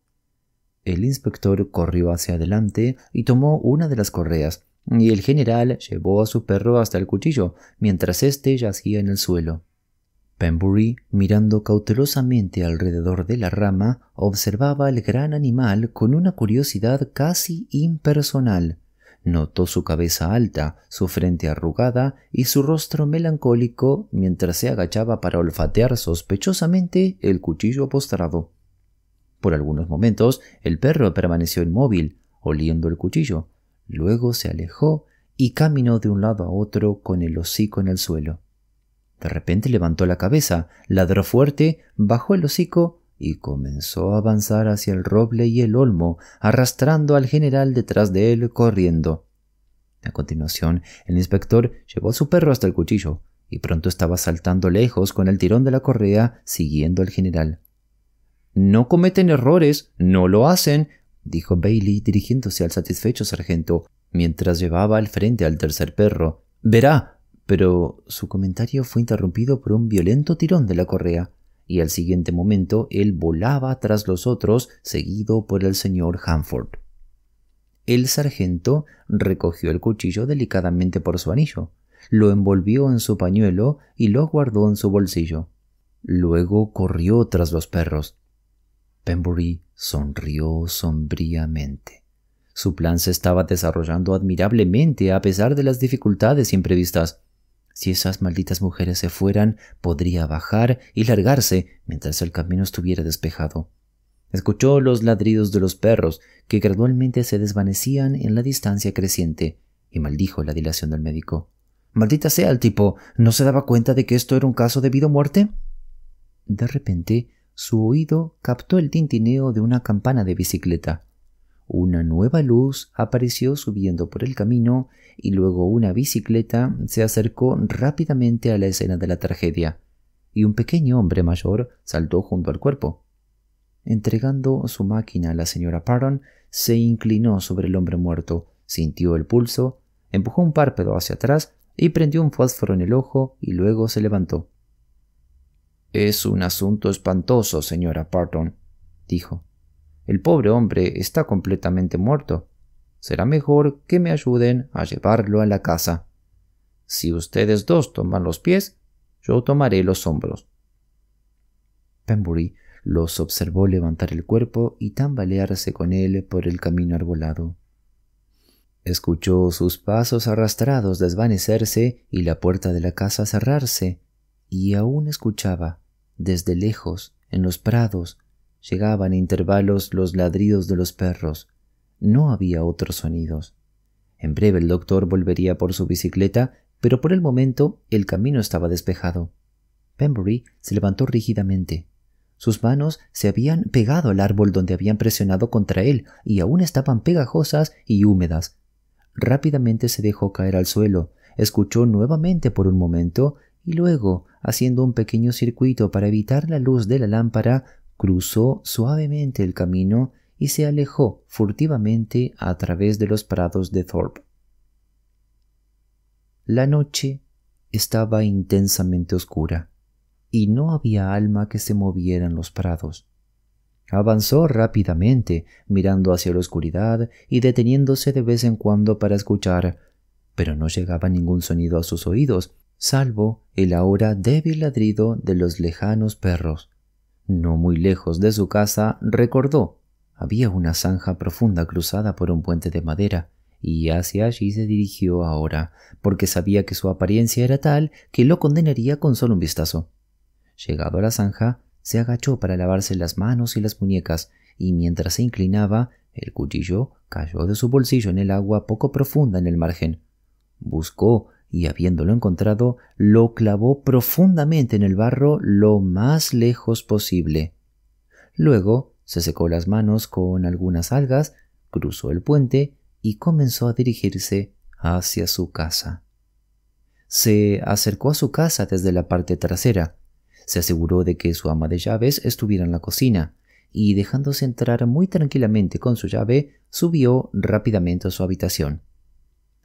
El inspector corrió hacia adelante y tomó una de las correas, y el general llevó a su perro hasta el cuchillo, mientras éste yacía en el suelo. Pembury, mirando cautelosamente alrededor de la rama, observaba al gran animal con una curiosidad casi impersonal. Notó su cabeza alta, su frente arrugada y su rostro melancólico mientras se agachaba para olfatear sospechosamente el cuchillo postrado. Por algunos momentos el perro permaneció inmóvil, oliendo el cuchillo. Luego se alejó y caminó de un lado a otro con el hocico en el suelo. De repente levantó la cabeza, ladró fuerte, bajó el hocico y comenzó a avanzar hacia el roble y el olmo, arrastrando al general detrás de él corriendo. A continuación, el inspector llevó a su perro hasta el cuchillo, y pronto estaba saltando lejos con el tirón de la correa siguiendo al general. No cometen errores, no lo hacen, dijo Bailey dirigiéndose al satisfecho sargento, mientras llevaba al frente al tercer perro. Verá. Pero su comentario fue interrumpido por un violento tirón de la correa y al siguiente momento él volaba tras los otros, seguido por el señor Hanford. El sargento recogió el cuchillo delicadamente por su anillo, lo envolvió en su pañuelo y lo guardó en su bolsillo. Luego corrió tras los perros. Pembury sonrió sombríamente. Su plan se estaba desarrollando admirablemente a pesar de las dificultades imprevistas. Si esas malditas mujeres se fueran, podría bajar y largarse mientras el camino estuviera despejado. Escuchó los ladridos de los perros, que gradualmente se desvanecían en la distancia creciente, y maldijo la dilación del médico. Maldita sea el tipo, ¿no se daba cuenta de que esto era un caso de vida o muerte? De repente, su oído captó el tintineo de una campana de bicicleta. Una nueva luz apareció subiendo por el camino y luego una bicicleta se acercó rápidamente a la escena de la tragedia y un pequeño hombre mayor saltó junto al cuerpo. Entregando su máquina a la señora Parton, se inclinó sobre el hombre muerto, sintió el pulso, empujó un párpado hacia atrás y prendió un fósforo en el ojo y luego se levantó. Es un asunto espantoso, señora Parton, dijo. El pobre hombre está completamente muerto. Será mejor que me ayuden a llevarlo a la casa. Si ustedes dos toman los pies, yo tomaré los hombros. Pembury los observó levantar el cuerpo y tambalearse con él por el camino arbolado. Escuchó sus pasos arrastrados desvanecerse y la puerta de la casa cerrarse, y aún escuchaba, desde lejos, en los prados, Llegaban a intervalos los ladridos de los perros. No había otros sonidos. En breve el doctor volvería por su bicicleta, pero por el momento el camino estaba despejado. Pembury se levantó rígidamente. Sus manos se habían pegado al árbol donde habían presionado contra él y aún estaban pegajosas y húmedas. Rápidamente se dejó caer al suelo, escuchó nuevamente por un momento y luego, haciendo un pequeño circuito para evitar la luz de la lámpara, cruzó suavemente el camino y se alejó furtivamente a través de los prados de Thorpe. La noche estaba intensamente oscura y no había alma que se moviera en los prados. Avanzó rápidamente, mirando hacia la oscuridad y deteniéndose de vez en cuando para escuchar, pero no llegaba ningún sonido a sus oídos, salvo el ahora débil ladrido de los lejanos perros. No muy lejos de su casa, recordó, había una zanja profunda cruzada por un puente de madera, y hacia allí se dirigió ahora, porque sabía que su apariencia era tal que lo condenaría con solo un vistazo. Llegado a la zanja, se agachó para lavarse las manos y las muñecas, y mientras se inclinaba, el cuchillo cayó de su bolsillo en el agua poco profunda en el margen. Buscó y habiéndolo encontrado, lo clavó profundamente en el barro lo más lejos posible. Luego se secó las manos con algunas algas, cruzó el puente y comenzó a dirigirse hacia su casa. Se acercó a su casa desde la parte trasera, se aseguró de que su ama de llaves estuviera en la cocina, y dejándose entrar muy tranquilamente con su llave, subió rápidamente a su habitación.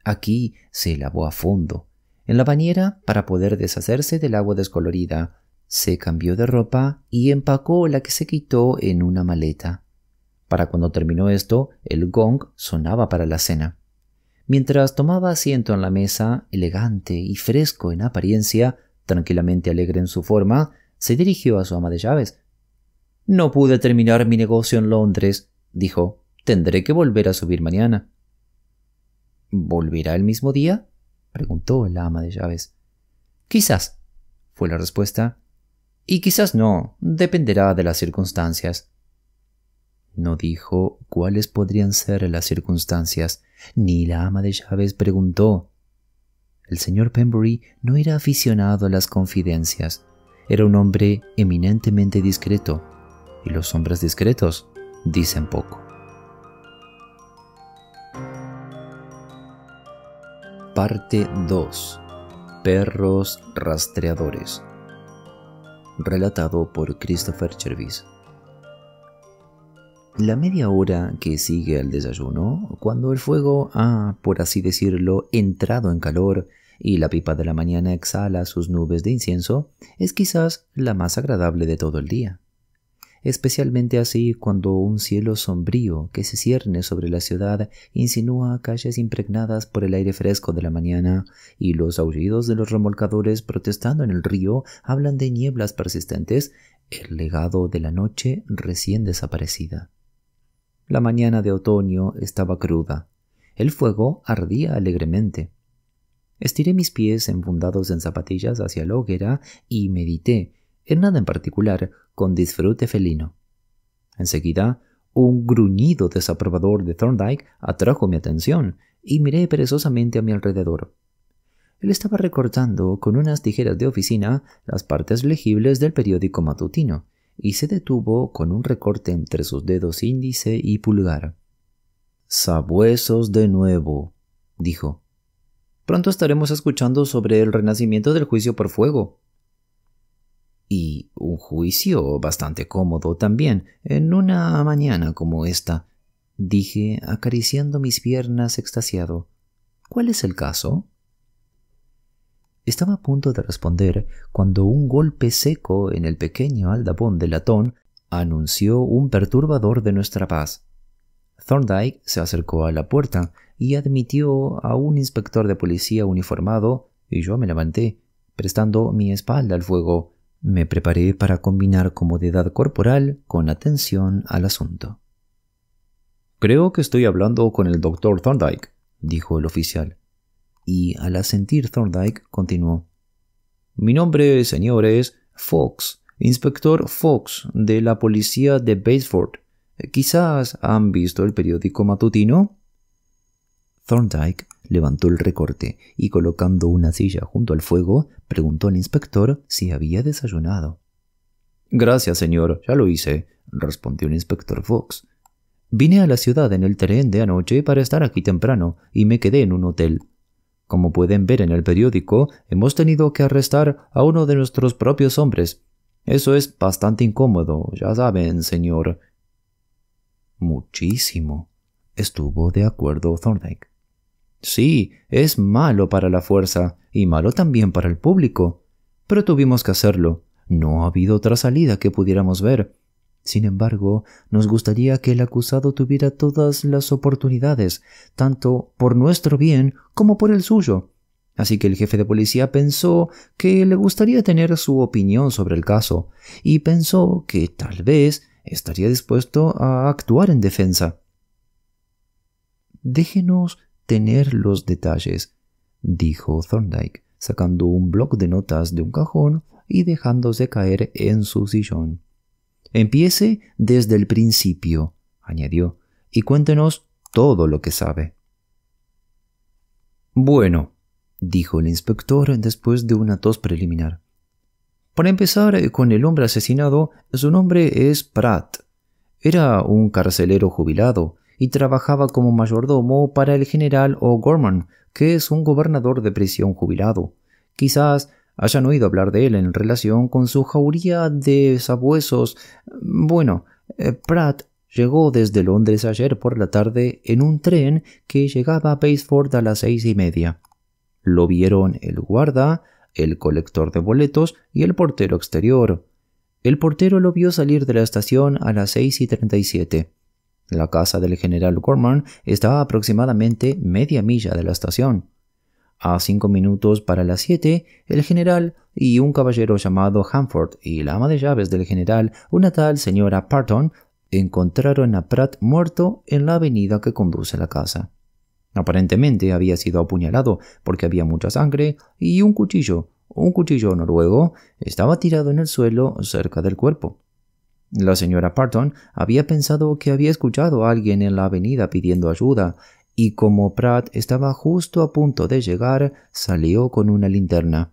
Aquí se lavó a fondo. En la bañera, para poder deshacerse del agua descolorida, se cambió de ropa y empacó la que se quitó en una maleta. Para cuando terminó esto, el gong sonaba para la cena. Mientras tomaba asiento en la mesa, elegante y fresco en apariencia, tranquilamente alegre en su forma, se dirigió a su ama de llaves. No pude terminar mi negocio en Londres, dijo. Tendré que volver a subir mañana. ¿Volverá el mismo día? preguntó la ama de llaves. Quizás, fue la respuesta. Y quizás no, dependerá de las circunstancias. No dijo cuáles podrían ser las circunstancias, ni la ama de llaves preguntó. El señor Pembury no era aficionado a las confidencias. Era un hombre eminentemente discreto, y los hombres discretos dicen poco. Parte 2. Perros rastreadores. Relatado por Christopher Chervis. La media hora que sigue al desayuno, cuando el fuego ha, por así decirlo, entrado en calor y la pipa de la mañana exhala sus nubes de incienso, es quizás la más agradable de todo el día especialmente así cuando un cielo sombrío que se cierne sobre la ciudad insinúa calles impregnadas por el aire fresco de la mañana y los aullidos de los remolcadores protestando en el río hablan de nieblas persistentes, el legado de la noche recién desaparecida. La mañana de otoño estaba cruda. El fuego ardía alegremente. Estiré mis pies enfundados en zapatillas hacia la hoguera y medité en nada en particular con disfrute felino. Enseguida, un gruñido desaprobador de Thorndyke atrajo mi atención y miré perezosamente a mi alrededor. Él estaba recortando con unas tijeras de oficina las partes legibles del periódico matutino y se detuvo con un recorte entre sus dedos índice y pulgar. Sabuesos de nuevo, dijo. Pronto estaremos escuchando sobre el renacimiento del juicio por fuego y un juicio bastante cómodo también en una mañana como esta, dije acariciando mis piernas extasiado. ¿Cuál es el caso? Estaba a punto de responder cuando un golpe seco en el pequeño aldabón de latón anunció un perturbador de nuestra paz. Thorndyke se acercó a la puerta y admitió a un inspector de policía uniformado y yo me levanté, prestando mi espalda al fuego me preparé para combinar comodidad corporal con atención al asunto. Creo que estoy hablando con el doctor Thorndyke, dijo el oficial. Y al asentir Thorndyke continuó. Mi nombre, señores, es Fox, inspector Fox de la policía de baysford Quizás han visto el periódico matutino. Thorndyke levantó el recorte y colocando una silla junto al fuego, preguntó al inspector si había desayunado. Gracias, señor, ya lo hice, respondió el inspector Fox. Vine a la ciudad en el tren de anoche para estar aquí temprano y me quedé en un hotel. Como pueden ver en el periódico, hemos tenido que arrestar a uno de nuestros propios hombres. Eso es bastante incómodo, ya saben, señor. Muchísimo. Estuvo de acuerdo Thorndyke. Sí, es malo para la fuerza y malo también para el público. Pero tuvimos que hacerlo. No ha habido otra salida que pudiéramos ver. Sin embargo, nos gustaría que el acusado tuviera todas las oportunidades, tanto por nuestro bien como por el suyo. Así que el jefe de policía pensó que le gustaría tener su opinión sobre el caso, y pensó que tal vez estaría dispuesto a actuar en defensa. Déjenos tener los detalles, dijo Thorndyke, sacando un bloc de notas de un cajón y dejándose caer en su sillón. Empiece desde el principio, añadió, y cuéntenos todo lo que sabe. Bueno, dijo el inspector después de una tos preliminar. Para empezar con el hombre asesinado, su nombre es Pratt. Era un carcelero jubilado, y trabajaba como mayordomo para el general O'Gorman, que es un gobernador de prisión jubilado. Quizás hayan oído hablar de él en relación con su jauría de sabuesos. Bueno, eh, Pratt llegó desde Londres ayer por la tarde en un tren que llegaba a Paceford a las seis y media. Lo vieron el guarda, el colector de boletos y el portero exterior. El portero lo vio salir de la estación a las seis y treinta y siete. La casa del general Gorman estaba aproximadamente media milla de la estación. A cinco minutos para las siete, el general y un caballero llamado Hanford y la ama de llaves del general, una tal señora Parton, encontraron a Pratt muerto en la avenida que conduce a la casa. Aparentemente había sido apuñalado porque había mucha sangre y un cuchillo, un cuchillo noruego, estaba tirado en el suelo cerca del cuerpo. La señora Parton había pensado que había escuchado a alguien en la avenida pidiendo ayuda, y como Pratt estaba justo a punto de llegar, salió con una linterna.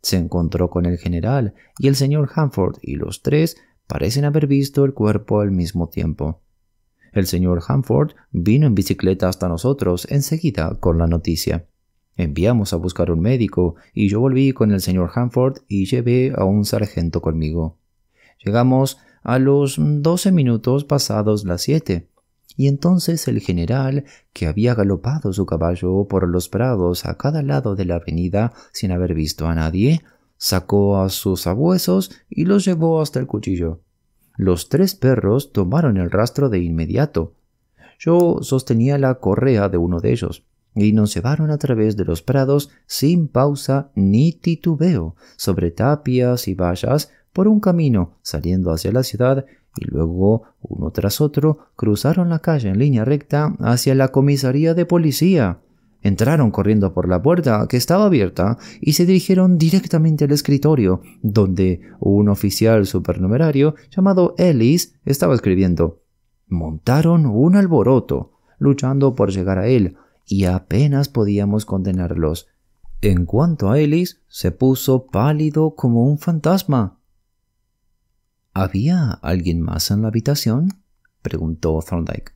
Se encontró con el general y el señor Hanford y los tres parecen haber visto el cuerpo al mismo tiempo. El señor Hanford vino en bicicleta hasta nosotros enseguida con la noticia. Enviamos a buscar un médico y yo volví con el señor Hanford y llevé a un sargento conmigo. Llegamos a los doce minutos pasados las siete. Y entonces el general, que había galopado su caballo por los prados a cada lado de la avenida sin haber visto a nadie, sacó a sus abuesos y los llevó hasta el cuchillo. Los tres perros tomaron el rastro de inmediato. Yo sostenía la correa de uno de ellos, y nos llevaron a través de los prados sin pausa ni titubeo, sobre tapias y vallas, por un camino saliendo hacia la ciudad y luego, uno tras otro, cruzaron la calle en línea recta hacia la comisaría de policía. Entraron corriendo por la puerta, que estaba abierta, y se dirigieron directamente al escritorio, donde un oficial supernumerario llamado Ellis estaba escribiendo. Montaron un alboroto, luchando por llegar a él, y apenas podíamos condenarlos. En cuanto a Ellis, se puso pálido como un fantasma ¿Había alguien más en la habitación? preguntó Thorndyke.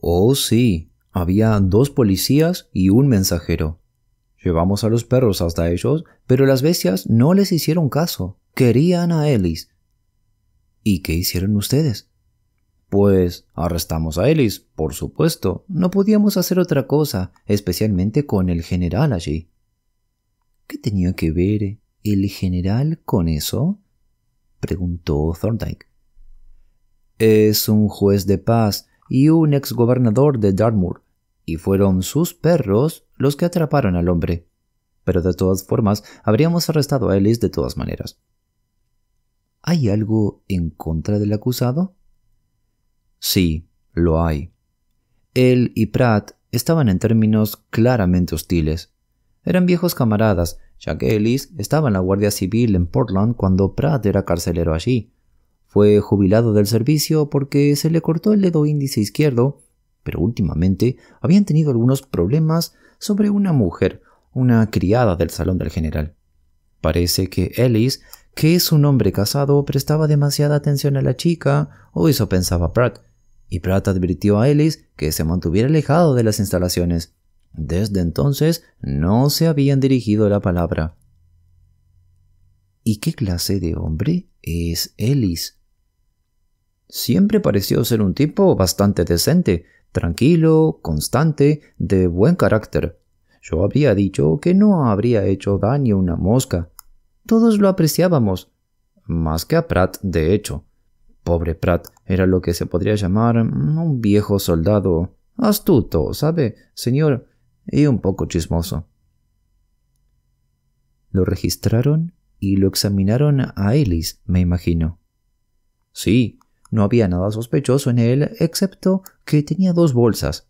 Oh, sí. Había dos policías y un mensajero. Llevamos a los perros hasta ellos, pero las bestias no les hicieron caso. Querían a Ellis. ¿Y qué hicieron ustedes? Pues arrestamos a Ellis, por supuesto. No podíamos hacer otra cosa, especialmente con el general allí. ¿Qué tenía que ver el general con eso? preguntó Thorndyke. Es un juez de paz y un gobernador de Dartmoor, y fueron sus perros los que atraparon al hombre. Pero de todas formas, habríamos arrestado a Ellis de todas maneras. ¿Hay algo en contra del acusado? Sí, lo hay. Él y Pratt estaban en términos claramente hostiles. Eran viejos camaradas, ya que Ellis estaba en la Guardia Civil en Portland cuando Pratt era carcelero allí. Fue jubilado del servicio porque se le cortó el dedo índice izquierdo, pero últimamente habían tenido algunos problemas sobre una mujer, una criada del salón del general. Parece que Ellis, que es un hombre casado, prestaba demasiada atención a la chica, o eso pensaba Pratt, y Pratt advirtió a Ellis que se mantuviera alejado de las instalaciones. Desde entonces no se habían dirigido la palabra. ¿Y qué clase de hombre es Ellis? Siempre pareció ser un tipo bastante decente, tranquilo, constante, de buen carácter. Yo había dicho que no habría hecho daño una mosca. Todos lo apreciábamos. Más que a Pratt, de hecho. Pobre Pratt era lo que se podría llamar un viejo soldado. Astuto, ¿sabe, señor? y un poco chismoso. Lo registraron y lo examinaron a Ellis, me imagino. Sí, no había nada sospechoso en él excepto que tenía dos bolsas.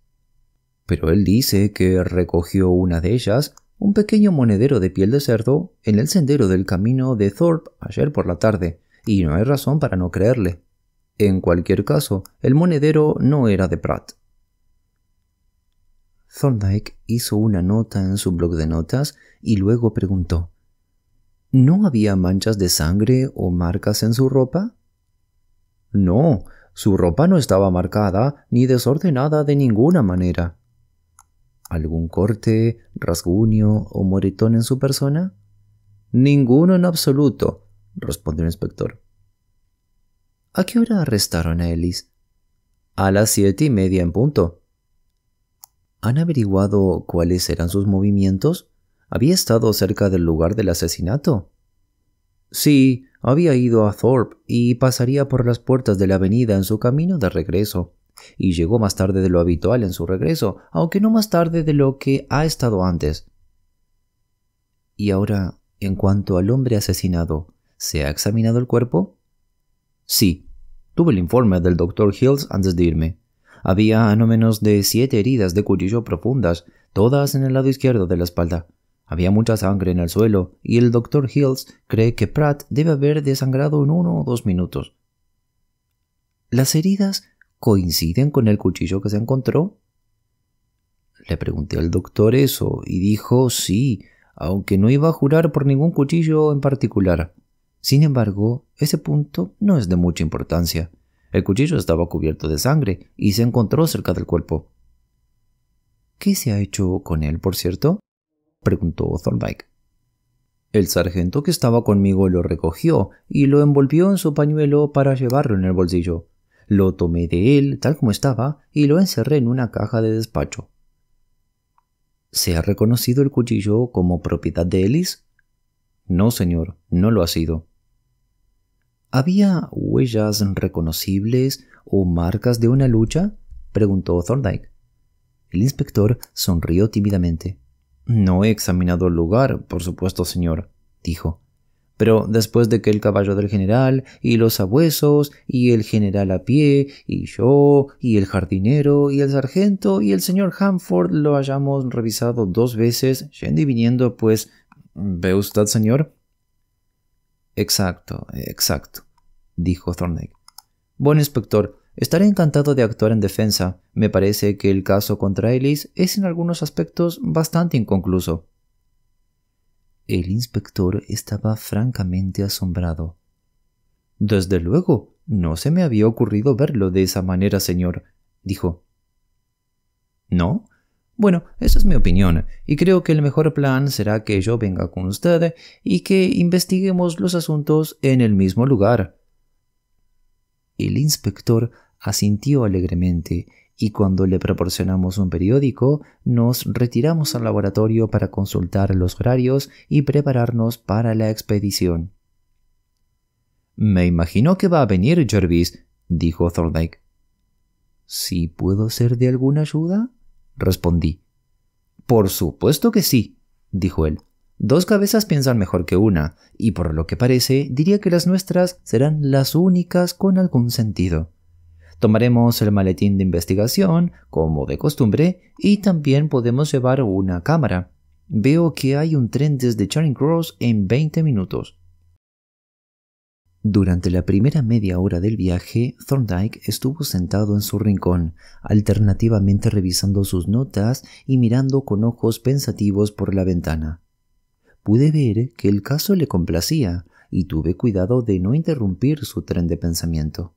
Pero él dice que recogió una de ellas, un pequeño monedero de piel de cerdo, en el sendero del camino de Thorpe ayer por la tarde, y no hay razón para no creerle. En cualquier caso, el monedero no era de Pratt. Thorndike hizo una nota en su blog de notas y luego preguntó, ¿No había manchas de sangre o marcas en su ropa? No, su ropa no estaba marcada ni desordenada de ninguna manera. ¿Algún corte, rasguño o moretón en su persona? Ninguno en absoluto, respondió el inspector. ¿A qué hora arrestaron a Ellis? A las siete y media en punto. ¿Han averiguado cuáles eran sus movimientos? ¿Había estado cerca del lugar del asesinato? Sí, había ido a Thorpe y pasaría por las puertas de la avenida en su camino de regreso, y llegó más tarde de lo habitual en su regreso, aunque no más tarde de lo que ha estado antes. Y ahora, en cuanto al hombre asesinado, ¿se ha examinado el cuerpo? Sí, tuve el informe del doctor Hills antes de irme. Había no menos de siete heridas de cuchillo profundas, todas en el lado izquierdo de la espalda. Había mucha sangre en el suelo, y el doctor Hills cree que Pratt debe haber desangrado en uno o dos minutos. ¿Las heridas coinciden con el cuchillo que se encontró? Le pregunté al doctor eso, y dijo sí, aunque no iba a jurar por ningún cuchillo en particular. Sin embargo, ese punto no es de mucha importancia. El cuchillo estaba cubierto de sangre y se encontró cerca del cuerpo. ¿Qué se ha hecho con él, por cierto? preguntó Thorndyke. El sargento que estaba conmigo lo recogió y lo envolvió en su pañuelo para llevarlo en el bolsillo. Lo tomé de él tal como estaba y lo encerré en una caja de despacho. ¿Se ha reconocido el cuchillo como propiedad de Ellis? No, señor, no lo ha sido. ¿Había huellas reconocibles o marcas de una lucha? preguntó Thorndyke. El inspector sonrió tímidamente. No he examinado el lugar, por supuesto, señor, dijo. Pero después de que el caballo del general, y los abuesos, y el general a pie, y yo, y el jardinero, y el sargento, y el señor Hanford lo hayamos revisado dos veces, yendo y viniendo, pues. ¿Ve usted, señor? Exacto, exacto, dijo Thorndyke. Buen inspector, estaré encantado de actuar en defensa. Me parece que el caso contra Ellis es en algunos aspectos bastante inconcluso. El inspector estaba francamente asombrado. Desde luego, no se me había ocurrido verlo de esa manera, señor, dijo. ¿No? Bueno, esa es mi opinión, y creo que el mejor plan será que yo venga con usted y que investiguemos los asuntos en el mismo lugar. El inspector asintió alegremente, y cuando le proporcionamos un periódico, nos retiramos al laboratorio para consultar los horarios y prepararnos para la expedición. Me imagino que va a venir, Jervis, dijo Thorndyke. Si puedo ser de alguna ayuda, respondí. Por supuesto que sí, dijo él. Dos cabezas piensan mejor que una, y por lo que parece, diría que las nuestras serán las únicas con algún sentido. Tomaremos el maletín de investigación, como de costumbre, y también podemos llevar una cámara. Veo que hay un tren desde Charing Cross en 20 minutos. Durante la primera media hora del viaje, Thorndyke estuvo sentado en su rincón, alternativamente revisando sus notas y mirando con ojos pensativos por la ventana. Pude ver que el caso le complacía y tuve cuidado de no interrumpir su tren de pensamiento.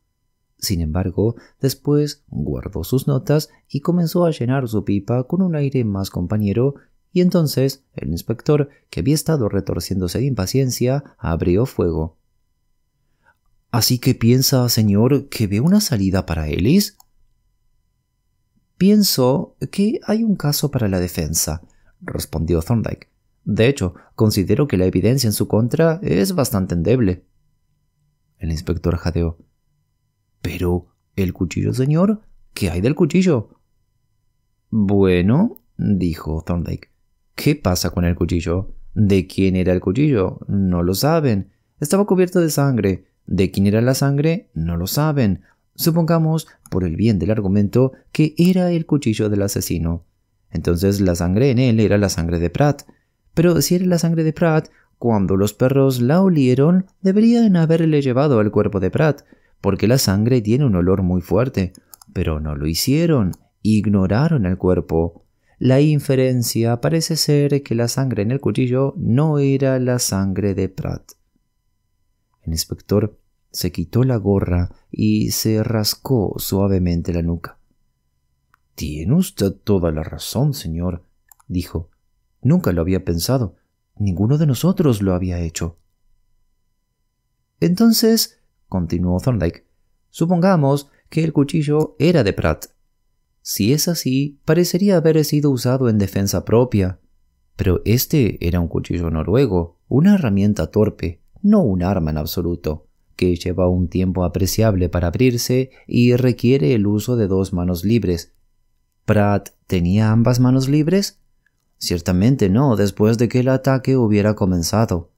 Sin embargo, después guardó sus notas y comenzó a llenar su pipa con un aire más compañero y entonces el inspector, que había estado retorciéndose de impaciencia, abrió fuego. Así que piensa, señor, que ve una salida para Ellis. Pienso que hay un caso para la defensa, respondió Thorndyke. De hecho, considero que la evidencia en su contra es bastante endeble. El inspector jadeó. Pero, ¿el cuchillo, señor? ¿Qué hay del cuchillo? Bueno, dijo Thorndyke. ¿Qué pasa con el cuchillo? ¿De quién era el cuchillo? No lo saben. Estaba cubierto de sangre. ¿De quién era la sangre? No lo saben. Supongamos, por el bien del argumento, que era el cuchillo del asesino. Entonces la sangre en él era la sangre de Pratt. Pero si era la sangre de Pratt, cuando los perros la olieron, deberían haberle llevado al cuerpo de Pratt, porque la sangre tiene un olor muy fuerte. Pero no lo hicieron, ignoraron el cuerpo. La inferencia parece ser que la sangre en el cuchillo no era la sangre de Pratt. El inspector se quitó la gorra y se rascó suavemente la nuca. Tiene usted toda la razón, señor, dijo. Nunca lo había pensado. Ninguno de nosotros lo había hecho. Entonces, continuó Thorndyke, supongamos que el cuchillo era de Pratt. Si es así, parecería haber sido usado en defensa propia. Pero este era un cuchillo noruego, una herramienta torpe, no un arma en absoluto, que lleva un tiempo apreciable para abrirse y requiere el uso de dos manos libres. ¿Pratt tenía ambas manos libres? Ciertamente no, después de que el ataque hubiera comenzado.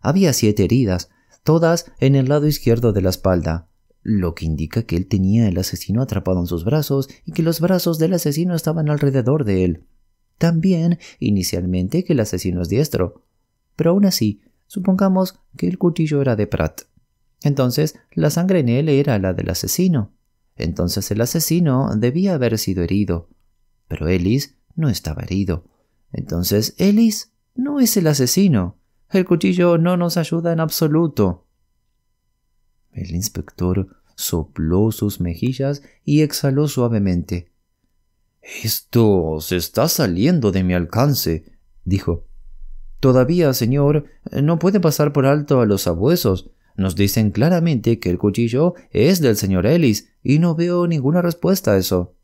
Había siete heridas, todas en el lado izquierdo de la espalda, lo que indica que él tenía el asesino atrapado en sus brazos y que los brazos del asesino estaban alrededor de él. También, inicialmente, que el asesino es diestro. Pero aún así, Supongamos que el cuchillo era de Pratt. Entonces, la sangre en él era la del asesino. Entonces el asesino debía haber sido herido. Pero Ellis no estaba herido. Entonces Ellis no es el asesino. El cuchillo no nos ayuda en absoluto. El inspector sopló sus mejillas y exhaló suavemente. Esto se está saliendo de mi alcance, dijo. Todavía, señor, no puede pasar por alto a los sabuesos. Nos dicen claramente que el cuchillo es del señor Ellis y no veo ninguna respuesta a eso.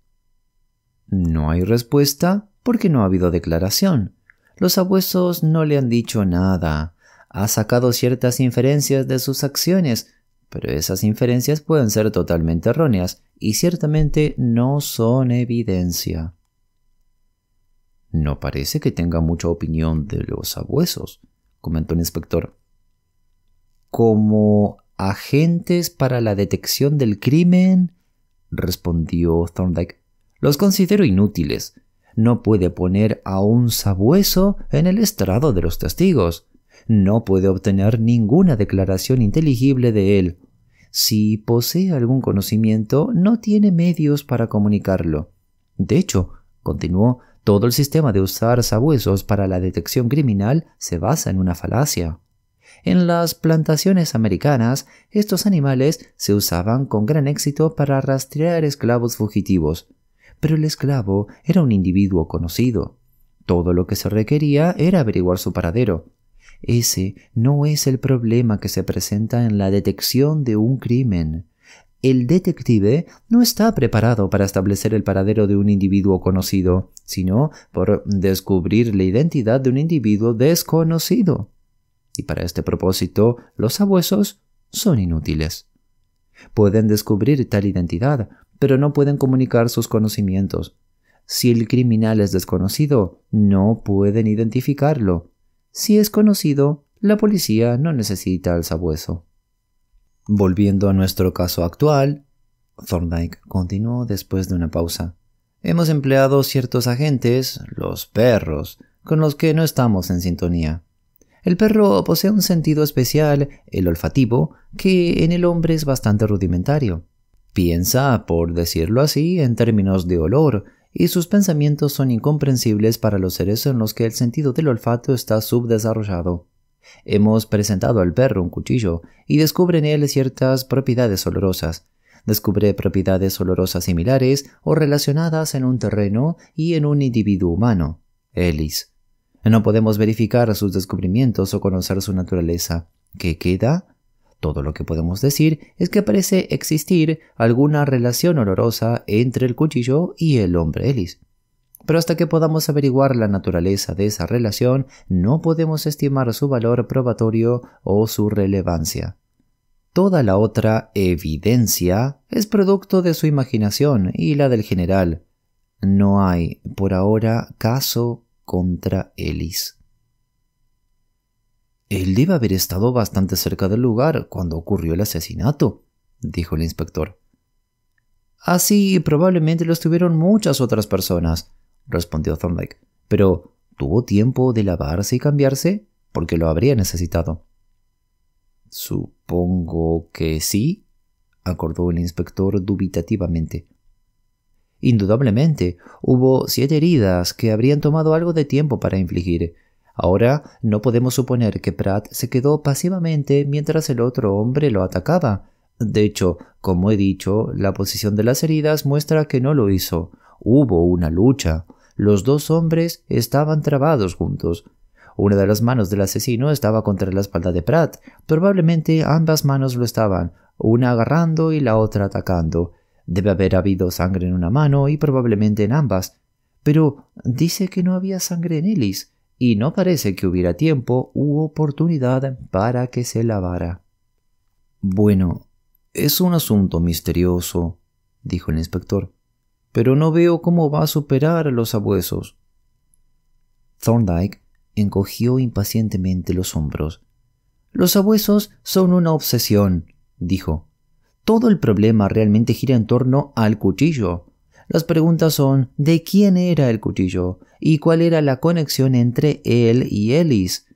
No hay respuesta porque no ha habido declaración. Los sabuesos no le han dicho nada. Ha sacado ciertas inferencias de sus acciones, pero esas inferencias pueden ser totalmente erróneas y ciertamente no son evidencia. No parece que tenga mucha opinión de los sabuesos, comentó el inspector. Como agentes para la detección del crimen, respondió Thorndyke, los considero inútiles. No puede poner a un sabueso en el estrado de los testigos. No puede obtener ninguna declaración inteligible de él. Si posee algún conocimiento, no tiene medios para comunicarlo. De hecho, continuó, todo el sistema de usar sabuesos para la detección criminal se basa en una falacia. En las plantaciones americanas, estos animales se usaban con gran éxito para rastrear esclavos fugitivos, pero el esclavo era un individuo conocido. Todo lo que se requería era averiguar su paradero. Ese no es el problema que se presenta en la detección de un crimen el detective no está preparado para establecer el paradero de un individuo conocido, sino por descubrir la identidad de un individuo desconocido. Y para este propósito, los sabuesos son inútiles. Pueden descubrir tal identidad, pero no pueden comunicar sus conocimientos. Si el criminal es desconocido, no pueden identificarlo. Si es conocido, la policía no necesita al sabueso. Volviendo a nuestro caso actual, Thorndyke continuó después de una pausa. Hemos empleado ciertos agentes, los perros, con los que no estamos en sintonía. El perro posee un sentido especial, el olfativo, que en el hombre es bastante rudimentario. Piensa, por decirlo así, en términos de olor, y sus pensamientos son incomprensibles para los seres en los que el sentido del olfato está subdesarrollado. Hemos presentado al perro un cuchillo y descubre en él ciertas propiedades olorosas. Descubre propiedades olorosas similares o relacionadas en un terreno y en un individuo humano. Elis. No podemos verificar sus descubrimientos o conocer su naturaleza. ¿Qué queda? Todo lo que podemos decir es que parece existir alguna relación olorosa entre el cuchillo y el hombre Elis. Pero hasta que podamos averiguar la naturaleza de esa relación, no podemos estimar su valor probatorio o su relevancia. Toda la otra evidencia es producto de su imaginación y la del general. No hay, por ahora, caso contra Ellis. Él debe haber estado bastante cerca del lugar cuando ocurrió el asesinato, dijo el inspector. Así probablemente lo estuvieron muchas otras personas respondió Thorndyke. Pero ¿tuvo tiempo de lavarse y cambiarse? Porque lo habría necesitado. Supongo que sí, acordó el inspector dubitativamente. Indudablemente, hubo siete heridas que habrían tomado algo de tiempo para infligir. Ahora no podemos suponer que Pratt se quedó pasivamente mientras el otro hombre lo atacaba. De hecho, como he dicho, la posición de las heridas muestra que no lo hizo. Hubo una lucha. Los dos hombres estaban trabados juntos. Una de las manos del asesino estaba contra la espalda de Pratt. Probablemente ambas manos lo estaban, una agarrando y la otra atacando. Debe haber habido sangre en una mano y probablemente en ambas. Pero dice que no había sangre en Ellis, y no parece que hubiera tiempo u oportunidad para que se lavara. Bueno, es un asunto misterioso, dijo el inspector pero no veo cómo va a superar a los abuesos. Thorndyke encogió impacientemente los hombros. Los abuesos son una obsesión, dijo. Todo el problema realmente gira en torno al cuchillo. Las preguntas son ¿de quién era el cuchillo? ¿Y cuál era la conexión entre él y Ellis?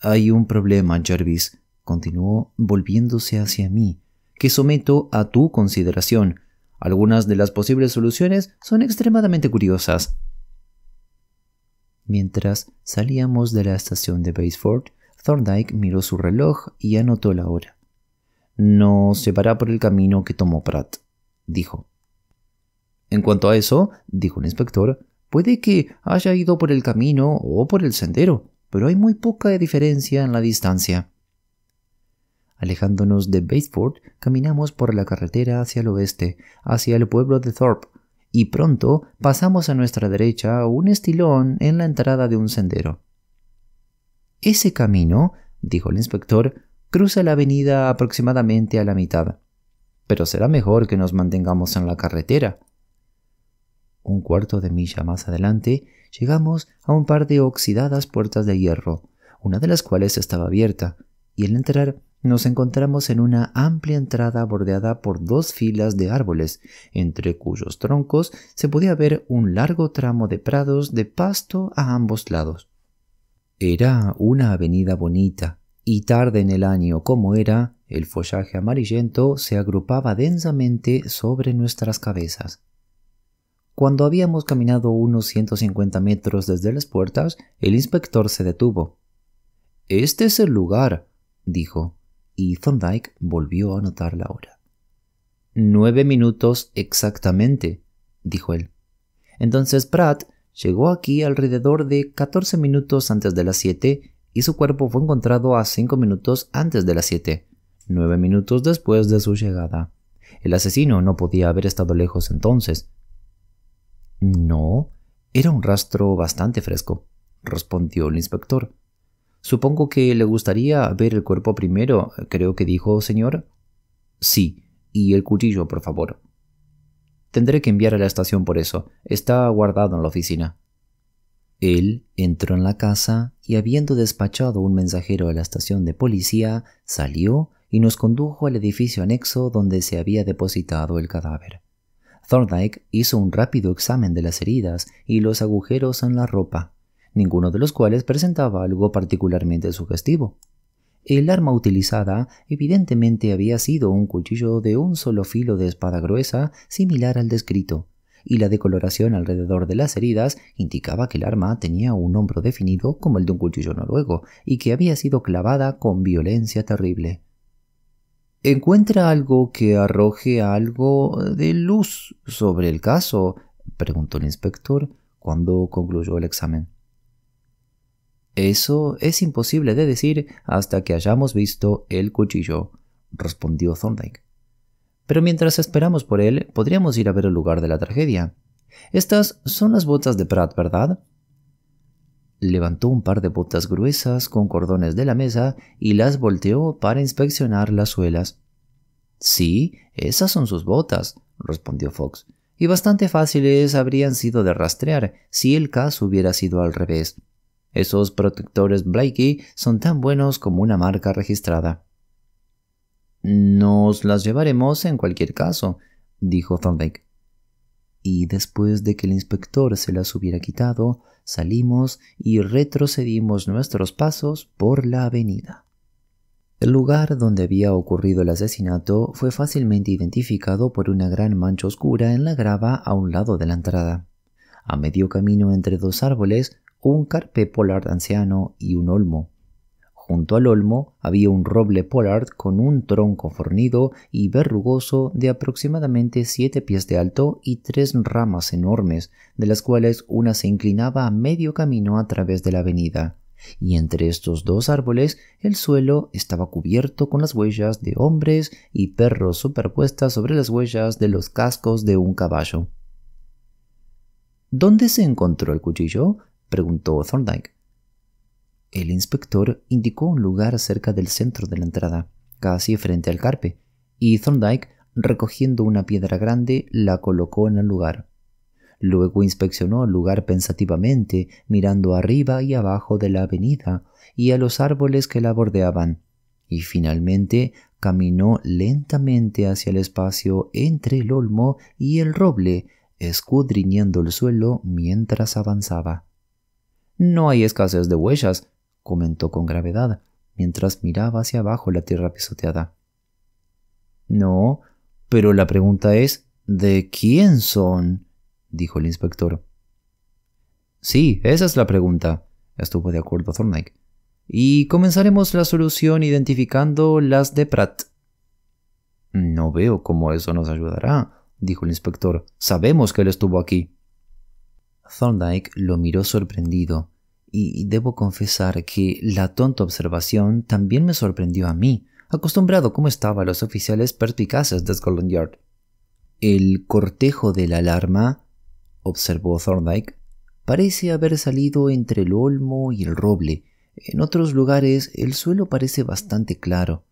Hay un problema, Jervis, continuó volviéndose hacia mí, que someto a tu consideración algunas de las posibles soluciones son extremadamente curiosas. Mientras salíamos de la estación de Baysford, Thorndyke miró su reloj y anotó la hora. No se por el camino que tomó Pratt, dijo. En cuanto a eso, dijo un inspector, puede que haya ido por el camino o por el sendero, pero hay muy poca diferencia en la distancia. Alejándonos de Batesford, caminamos por la carretera hacia el oeste, hacia el pueblo de Thorpe, y pronto pasamos a nuestra derecha un estilón en la entrada de un sendero. Ese camino, dijo el inspector, cruza la avenida aproximadamente a la mitad. Pero será mejor que nos mantengamos en la carretera. Un cuarto de milla más adelante, llegamos a un par de oxidadas puertas de hierro, una de las cuales estaba abierta, y al entrar nos encontramos en una amplia entrada bordeada por dos filas de árboles, entre cuyos troncos se podía ver un largo tramo de prados de pasto a ambos lados. Era una avenida bonita, y tarde en el año como era, el follaje amarillento se agrupaba densamente sobre nuestras cabezas. Cuando habíamos caminado unos 150 metros desde las puertas, el inspector se detuvo. Este es el lugar, dijo y Thorndyke volvió a anotar la hora. Nueve minutos exactamente, dijo él. Entonces Pratt llegó aquí alrededor de catorce minutos antes de las siete y su cuerpo fue encontrado a cinco minutos antes de las siete, nueve minutos después de su llegada. El asesino no podía haber estado lejos entonces. No, era un rastro bastante fresco, respondió el inspector. Supongo que le gustaría ver el cuerpo primero, creo que dijo, señor. Sí, y el cuchillo, por favor. Tendré que enviar a la estación por eso. Está guardado en la oficina. Él entró en la casa y habiendo despachado un mensajero a la estación de policía, salió y nos condujo al edificio anexo donde se había depositado el cadáver. Thorndyke hizo un rápido examen de las heridas y los agujeros en la ropa ninguno de los cuales presentaba algo particularmente sugestivo. El arma utilizada evidentemente había sido un cuchillo de un solo filo de espada gruesa similar al descrito, y la decoloración alrededor de las heridas indicaba que el arma tenía un hombro definido como el de un cuchillo noruego y que había sido clavada con violencia terrible. ¿Encuentra algo que arroje algo de luz sobre el caso? preguntó el inspector cuando concluyó el examen. Eso es imposible de decir hasta que hayamos visto el cuchillo, respondió Thorndyke. Pero mientras esperamos por él, podríamos ir a ver el lugar de la tragedia. Estas son las botas de Pratt, ¿verdad? Levantó un par de botas gruesas con cordones de la mesa y las volteó para inspeccionar las suelas. Sí, esas son sus botas, respondió Fox, y bastante fáciles habrían sido de rastrear si el caso hubiera sido al revés. Esos protectores Blakey son tan buenos como una marca registrada. Nos las llevaremos en cualquier caso, dijo Thorndyke. Y después de que el inspector se las hubiera quitado, salimos y retrocedimos nuestros pasos por la avenida. El lugar donde había ocurrido el asesinato fue fácilmente identificado por una gran mancha oscura en la grava a un lado de la entrada. A medio camino entre dos árboles un carpe polar anciano y un olmo. Junto al olmo había un roble polar con un tronco fornido y verrugoso de aproximadamente siete pies de alto y tres ramas enormes, de las cuales una se inclinaba a medio camino a través de la avenida. Y entre estos dos árboles el suelo estaba cubierto con las huellas de hombres y perros superpuestas sobre las huellas de los cascos de un caballo. ¿Dónde se encontró el cuchillo? preguntó Thorndyke. El inspector indicó un lugar cerca del centro de la entrada, casi frente al carpe, y Thorndyke, recogiendo una piedra grande, la colocó en el lugar. Luego inspeccionó el lugar pensativamente, mirando arriba y abajo de la avenida y a los árboles que la bordeaban, y finalmente caminó lentamente hacia el espacio entre el olmo y el roble, escudriñando el suelo mientras avanzaba. No hay escasez de huellas, comentó con gravedad, mientras miraba hacia abajo la tierra pisoteada. No, pero la pregunta es, ¿de quién son? dijo el inspector. Sí, esa es la pregunta, estuvo de acuerdo Thorndyke. Y comenzaremos la solución identificando las de Pratt. No veo cómo eso nos ayudará, dijo el inspector. Sabemos que él estuvo aquí. Thorndyke lo miró sorprendido, y debo confesar que la tonta observación también me sorprendió a mí, acostumbrado como estaba a los oficiales perspicaces de Scotland Yard. El cortejo de la alarma, observó Thorndyke, parece haber salido entre el olmo y el roble. En otros lugares el suelo parece bastante claro.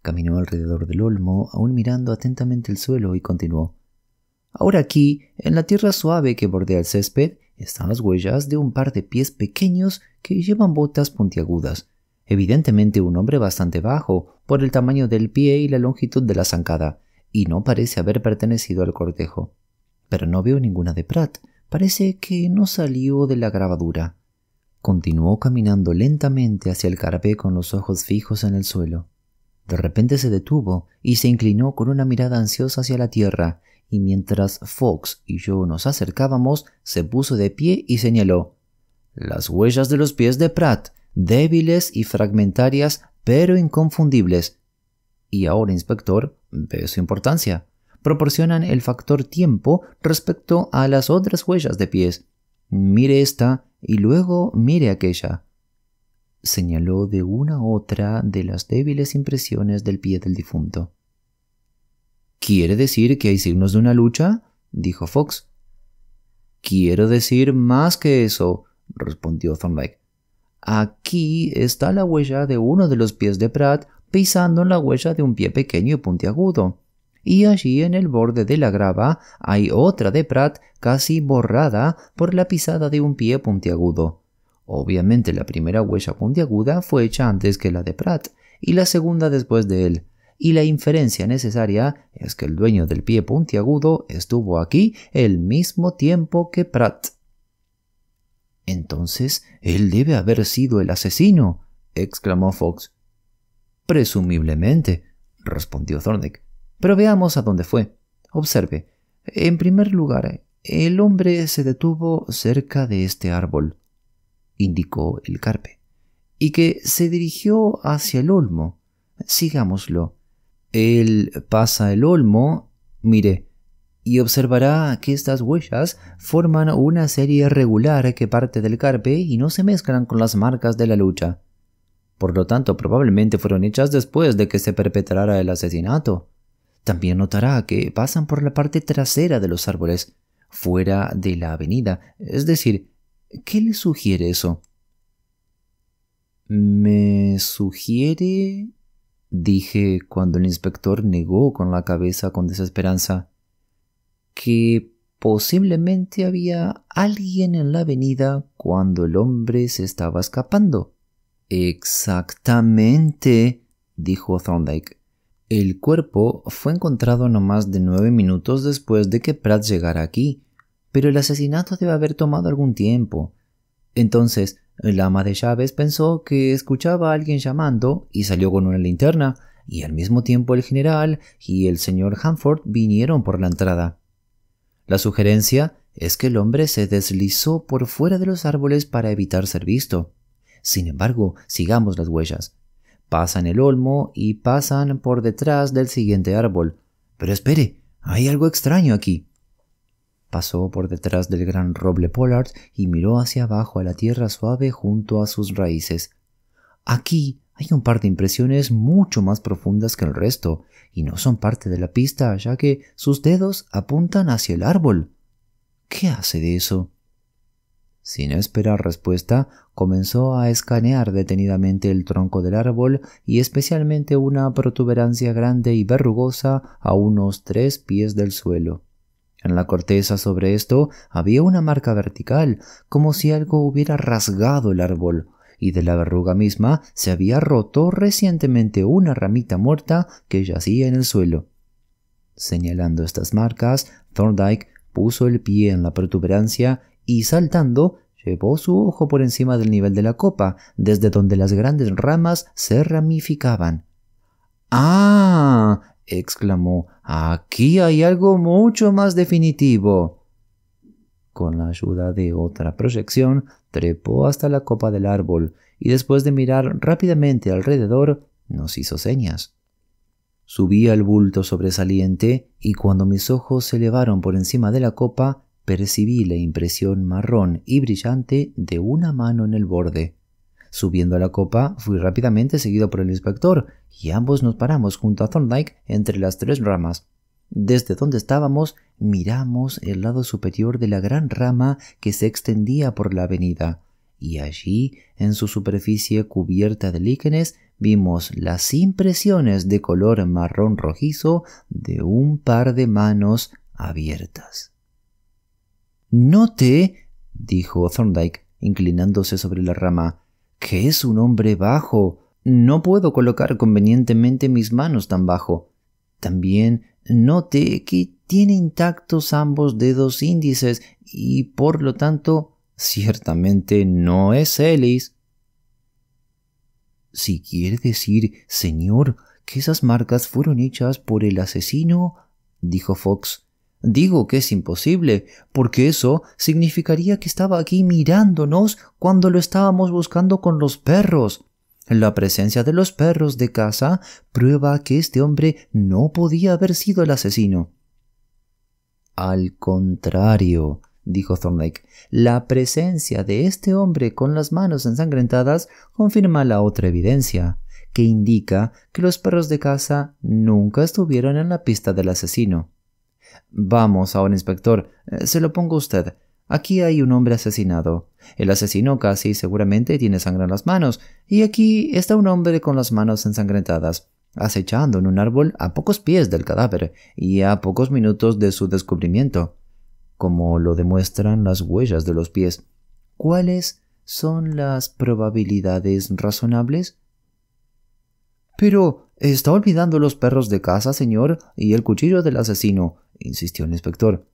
Caminó alrededor del olmo, aún mirando atentamente el suelo, y continuó. Ahora aquí, en la tierra suave que bordea el césped, están las huellas de un par de pies pequeños que llevan botas puntiagudas. Evidentemente un hombre bastante bajo, por el tamaño del pie y la longitud de la zancada, y no parece haber pertenecido al cortejo. Pero no veo ninguna de Pratt, parece que no salió de la grabadura. Continuó caminando lentamente hacia el carpé con los ojos fijos en el suelo. De repente se detuvo y se inclinó con una mirada ansiosa hacia la tierra, y mientras Fox y yo nos acercábamos, se puso de pie y señaló las huellas de los pies de Pratt, débiles y fragmentarias, pero inconfundibles. Y ahora, inspector, ve su importancia. Proporcionan el factor tiempo respecto a las otras huellas de pies. Mire esta y luego mire aquella. Señaló de una a otra de las débiles impresiones del pie del difunto. ¿Quiere decir que hay signos de una lucha? dijo Fox. Quiero decir más que eso, respondió Thorndyke. Aquí está la huella de uno de los pies de Pratt pisando en la huella de un pie pequeño y puntiagudo. Y allí en el borde de la grava hay otra de Pratt casi borrada por la pisada de un pie puntiagudo. Obviamente la primera huella puntiaguda fue hecha antes que la de Pratt y la segunda después de él, y la inferencia necesaria es que el dueño del pie puntiagudo estuvo aquí el mismo tiempo que Pratt. Entonces, él debe haber sido el asesino, exclamó Fox. Presumiblemente, respondió Thornick. Pero veamos a dónde fue. Observe. En primer lugar, el hombre se detuvo cerca de este árbol, indicó el carpe, y que se dirigió hacia el olmo. Sigámoslo. Él pasa el olmo, mire, y observará que estas huellas forman una serie regular que parte del carpe y no se mezclan con las marcas de la lucha. Por lo tanto, probablemente fueron hechas después de que se perpetrara el asesinato. También notará que pasan por la parte trasera de los árboles, fuera de la avenida. Es decir, ¿qué le sugiere eso? Me sugiere dije cuando el inspector negó con la cabeza con desesperanza, que posiblemente había alguien en la avenida cuando el hombre se estaba escapando. Exactamente, dijo Thorndyke. El cuerpo fue encontrado no más de nueve minutos después de que Pratt llegara aquí, pero el asesinato debe haber tomado algún tiempo. Entonces, el ama de llaves pensó que escuchaba a alguien llamando y salió con una linterna, y al mismo tiempo el general y el señor Hanford vinieron por la entrada. La sugerencia es que el hombre se deslizó por fuera de los árboles para evitar ser visto. Sin embargo, sigamos las huellas. Pasan el olmo y pasan por detrás del siguiente árbol. Pero espere, hay algo extraño aquí. Pasó por detrás del gran roble Pollard y miró hacia abajo a la tierra suave junto a sus raíces. Aquí hay un par de impresiones mucho más profundas que el resto, y no son parte de la pista ya que sus dedos apuntan hacia el árbol. ¿Qué hace de eso? Sin esperar respuesta, comenzó a escanear detenidamente el tronco del árbol y especialmente una protuberancia grande y verrugosa a unos tres pies del suelo. En la corteza sobre esto había una marca vertical, como si algo hubiera rasgado el árbol, y de la verruga misma se había roto recientemente una ramita muerta que yacía en el suelo. Señalando estas marcas, Thorndyke puso el pie en la protuberancia y saltando llevó su ojo por encima del nivel de la copa, desde donde las grandes ramas se ramificaban. Ah, exclamó, aquí hay algo mucho más definitivo. Con la ayuda de otra proyección, trepó hasta la copa del árbol y después de mirar rápidamente alrededor, nos hizo señas. Subí al bulto sobresaliente y cuando mis ojos se elevaron por encima de la copa, percibí la impresión marrón y brillante de una mano en el borde. Subiendo a la copa, fui rápidamente seguido por el inspector, y ambos nos paramos junto a Thorndyke entre las tres ramas. Desde donde estábamos, miramos el lado superior de la gran rama que se extendía por la avenida, y allí, en su superficie cubierta de líquenes, vimos las impresiones de color marrón rojizo de un par de manos abiertas. Note, dijo Thorndyke, inclinándose sobre la rama, que es un hombre bajo. No puedo colocar convenientemente mis manos tan bajo. También note que tiene intactos ambos dedos índices y por lo tanto ciertamente no es Ellis. Si quiere decir, señor, que esas marcas fueron hechas por el asesino, dijo Fox, Digo que es imposible, porque eso significaría que estaba aquí mirándonos cuando lo estábamos buscando con los perros. La presencia de los perros de casa prueba que este hombre no podía haber sido el asesino. Al contrario, dijo Thorndyke, la presencia de este hombre con las manos ensangrentadas confirma la otra evidencia, que indica que los perros de casa nunca estuvieron en la pista del asesino. Vamos ahora, inspector, eh, se lo pongo a usted. Aquí hay un hombre asesinado. El asesino casi seguramente tiene sangre en las manos, y aquí está un hombre con las manos ensangrentadas, acechando en un árbol a pocos pies del cadáver y a pocos minutos de su descubrimiento, como lo demuestran las huellas de los pies. ¿Cuáles son las probabilidades razonables? Pero está olvidando los perros de casa, señor, y el cuchillo del asesino insistió el inspector.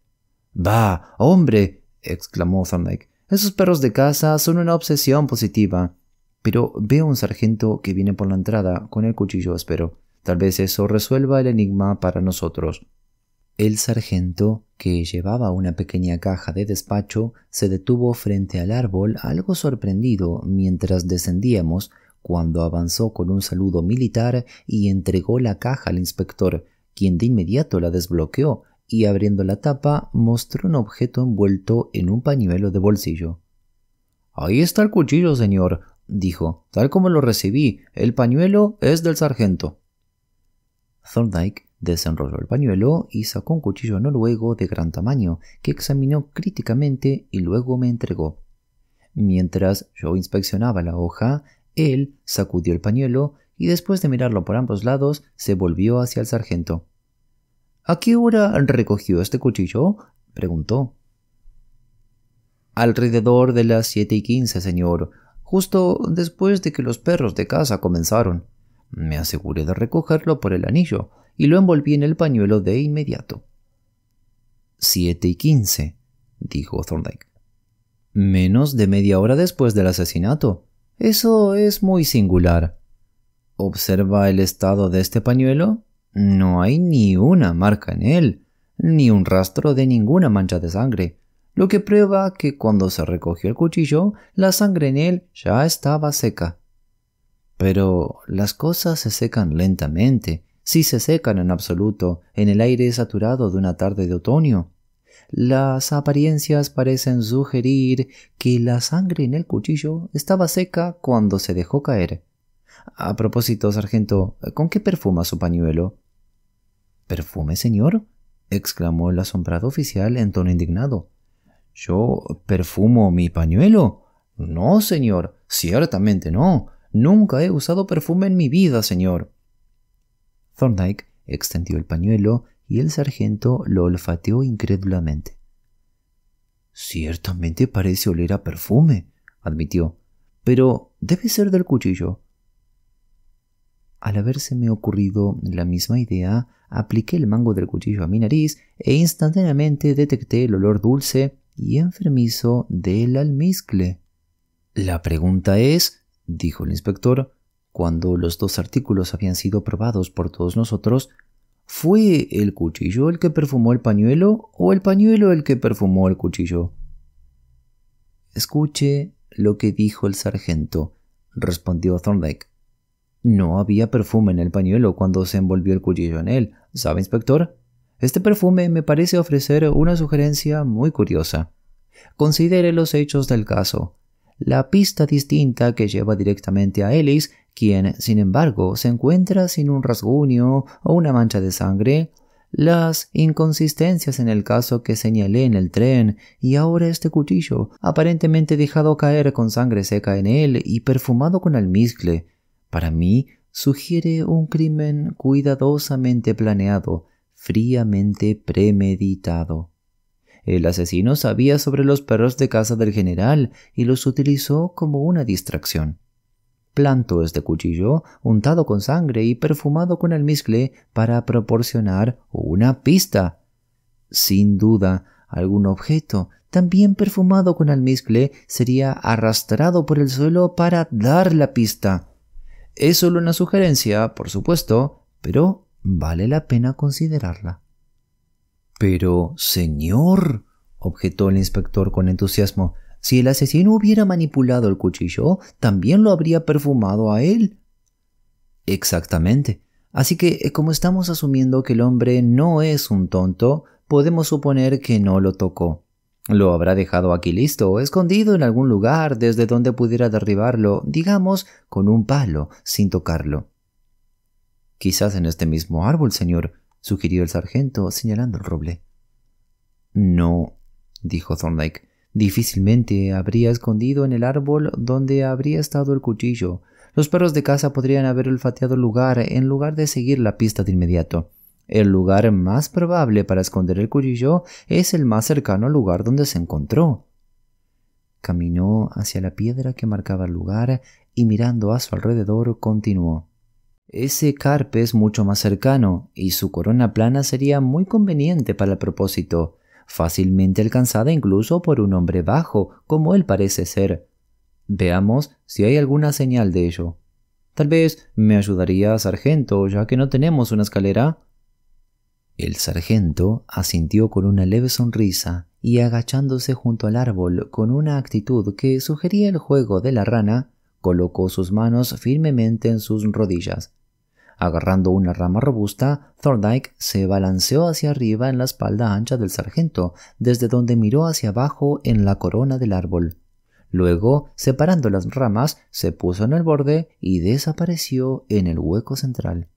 Bah, hombre, exclamó Thorndyke. Esos perros de casa son una obsesión positiva. Pero veo un sargento que viene por la entrada con el cuchillo, espero. Tal vez eso resuelva el enigma para nosotros. El sargento, que llevaba una pequeña caja de despacho, se detuvo frente al árbol algo sorprendido mientras descendíamos, cuando avanzó con un saludo militar y entregó la caja al inspector, quien de inmediato la desbloqueó y abriendo la tapa mostró un objeto envuelto en un pañuelo de bolsillo. Ahí está el cuchillo, señor, dijo, tal como lo recibí. El pañuelo es del sargento. Thorndyke desenrolló el pañuelo y sacó un cuchillo noruego de gran tamaño, que examinó críticamente y luego me entregó. Mientras yo inspeccionaba la hoja, él sacudió el pañuelo y después de mirarlo por ambos lados se volvió hacia el sargento. ¿A qué hora recogió este cuchillo? preguntó. Alrededor de las siete y quince, señor, justo después de que los perros de casa comenzaron. Me aseguré de recogerlo por el anillo y lo envolví en el pañuelo de inmediato. Siete y quince, dijo Thorndyke. Menos de media hora después del asesinato. Eso es muy singular. ¿Observa el estado de este pañuelo? No hay ni una marca en él, ni un rastro de ninguna mancha de sangre, lo que prueba que cuando se recogió el cuchillo, la sangre en él ya estaba seca. Pero las cosas se secan lentamente, si se secan en absoluto, en el aire saturado de una tarde de otoño. Las apariencias parecen sugerir que la sangre en el cuchillo estaba seca cuando se dejó caer. A propósito, sargento, ¿con qué perfuma su pañuelo? ¿Perfume, señor? exclamó el asombrado oficial en tono indignado. ¿Yo perfumo mi pañuelo? No, señor, ciertamente no. Nunca he usado perfume en mi vida, señor. Thorndyke extendió el pañuelo y el sargento lo olfateó incrédulamente. Ciertamente parece oler a perfume, admitió, pero debe ser del cuchillo. Al habérseme ocurrido la misma idea, apliqué el mango del cuchillo a mi nariz e instantáneamente detecté el olor dulce y enfermizo del almizcle. La pregunta es, dijo el inspector, cuando los dos artículos habían sido probados por todos nosotros, ¿fue el cuchillo el que perfumó el pañuelo o el pañuelo el que perfumó el cuchillo? Escuche lo que dijo el sargento, respondió Thorndyke. No había perfume en el pañuelo cuando se envolvió el cuchillo en él, ¿sabe, inspector? Este perfume me parece ofrecer una sugerencia muy curiosa. Considere los hechos del caso. La pista distinta que lleva directamente a Ellis, quien, sin embargo, se encuentra sin un rasguño o una mancha de sangre, las inconsistencias en el caso que señalé en el tren y ahora este cuchillo, aparentemente dejado caer con sangre seca en él y perfumado con almizcle, para mí sugiere un crimen cuidadosamente planeado, fríamente premeditado. El asesino sabía sobre los perros de casa del general y los utilizó como una distracción. Plantó este cuchillo, untado con sangre y perfumado con almizcle, para proporcionar una pista. Sin duda, algún objeto, también perfumado con almizcle, sería arrastrado por el suelo para dar la pista. Es solo una sugerencia, por supuesto, pero vale la pena considerarla. Pero, señor, objetó el inspector con entusiasmo, si el asesino hubiera manipulado el cuchillo, también lo habría perfumado a él. Exactamente. Así que, eh, como estamos asumiendo que el hombre no es un tonto, podemos suponer que no lo tocó. Lo habrá dejado aquí listo, escondido en algún lugar desde donde pudiera derribarlo, digamos, con un palo, sin tocarlo. Quizás en este mismo árbol, señor, sugirió el sargento, señalando el roble. No, dijo Thorndyke. Difícilmente habría escondido en el árbol donde habría estado el cuchillo. Los perros de casa podrían haber olfateado el lugar en lugar de seguir la pista de inmediato. El lugar más probable para esconder el cuchillo es el más cercano al lugar donde se encontró. Caminó hacia la piedra que marcaba el lugar y mirando a su alrededor continuó. Ese carpe es mucho más cercano y su corona plana sería muy conveniente para el propósito, fácilmente alcanzada incluso por un hombre bajo, como él parece ser. Veamos si hay alguna señal de ello. Tal vez me ayudaría, sargento, ya que no tenemos una escalera. El sargento asintió con una leve sonrisa y agachándose junto al árbol con una actitud que sugería el juego de la rana, colocó sus manos firmemente en sus rodillas. Agarrando una rama robusta, Thorndyke se balanceó hacia arriba en la espalda ancha del sargento, desde donde miró hacia abajo en la corona del árbol. Luego, separando las ramas, se puso en el borde y desapareció en el hueco central.